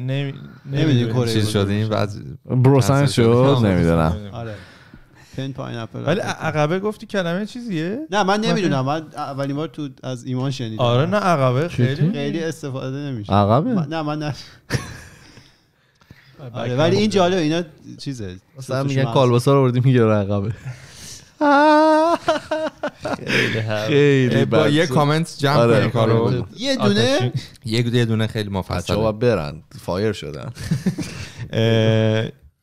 نمیدونی کره چیز شدیم بعد بروسن شد نمیدونم آره پن پاین اپل ولی عقبه گفتی کلمه چیزیه نه من نمیدونم من اولین بار تو از ایمان شنیدم آره نه عقبه خیلی خیلی استفاده نمیشه عقبه نه من نه آره، ولی این جالب اینا چیزه مثلا میگن کالباسا رو بردیم میگه آره، عقبه خیلی با یه کامنت جمع آره کارو یه دونه یه دونه دونه خیلی مفصل بچه‌ها برن فایر شدن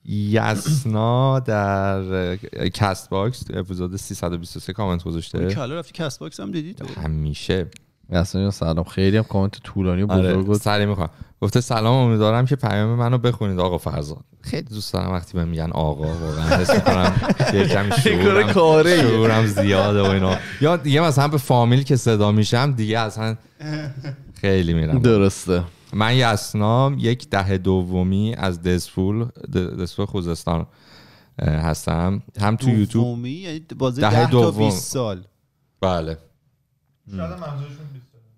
یسنا در کست باکس اپیزود 323 کامنت گذاشته کلا رفتی کست باکس هم دیدی تو همیشه اصلا سلام خیلی هم کامنت طولانی و آره، بزرگ آره، سری میکنم گفته سلام امیدوارم که پیام منو بخونید آقا فرزاد خیلی دوست دارم وقتی بهم میگن آقا واقعا حس میکنم یه کمی شعورم زیاده و اینا یا دیگه مثلا به فامیل که صدا میشم دیگه اصلا خیلی میرم درسته من یسنام یک ده دومی از دسفول دسفول خوزستان هستم هم تو یوتیوب یعنی بازی ده, تا 20 سال بله شاید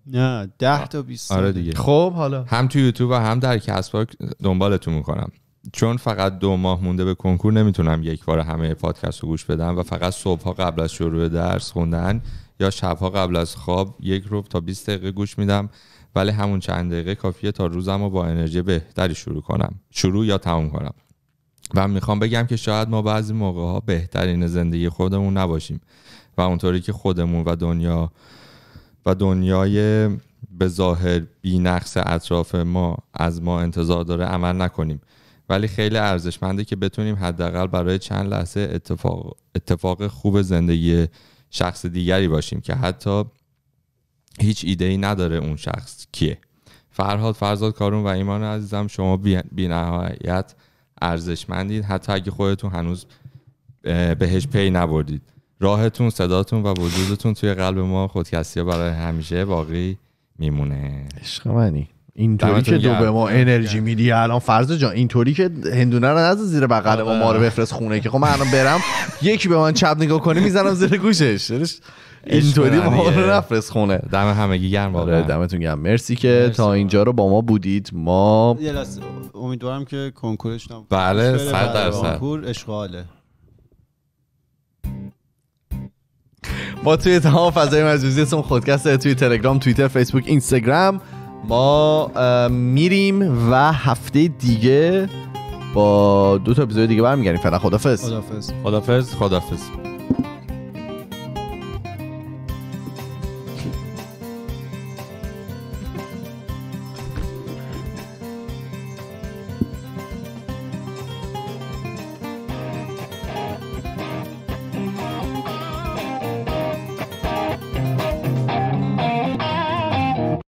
نه ده تا 20 آره دیگه خب حالا هم تو یوتیوب و هم در کسب دنبالتون میکنم چون فقط دو ماه مونده به کنکور نمیتونم یک بار همه پادکست رو گوش بدم و فقط صبح قبل از شروع درس خوندن یا شبها قبل از خواب یک رو تا 20 دقیقه گوش میدم ولی همون چند دقیقه کافیه تا روزم رو با انرژی بهتری شروع کنم شروع یا تموم کنم و میخوام بگم که شاید ما بعضی موقع ها بهترین زندگی خودمون نباشیم و اونطوری که خودمون و دنیا و دنیای به ظاهر بینقص اطراف ما از ما انتظار داره عمل نکنیم ولی خیلی ارزشمنده که بتونیم حداقل برای چند لحظه اتفاق, اتفاق خوب زندگی شخص دیگری باشیم که حتی هیچ ایده ای نداره اون شخص کیه فرهاد فرزاد کارون و ایمان عزیزم شما بی نهایت ارزشمندید حتی اگه خودتون هنوز بهش پی نبردید راهتون صداتون و وجودتون توی قلب ما خودکسی برای همیشه باقی میمونه عشق منی اینطوری که دو به ما انرژی میدی الان فرض جان اینطوری که هندونه رو نذار زیر بغل ما رو آره. بفرست خونه که خب من الان برم یکی به من چپ نگاه کنه میزنم زیر گوشش یعنی اینطوری ما رو نفرست خونه دم همگی گرم آره، دمتون گرم مرسی که تا اینجا رو با ما بودید ما امیدوارم که کنکورش بله 100 بله. درصد کنکور اشغاله ما توی تمام فضای مجازی اسم خودکست توی تلگرام توییتر فیسبوک اینستاگرام ما میریم و هفته دیگه با دو تا اپیزود دیگه برمیگردیم فعلا خدافظ خدافظ خدافظ خدافظ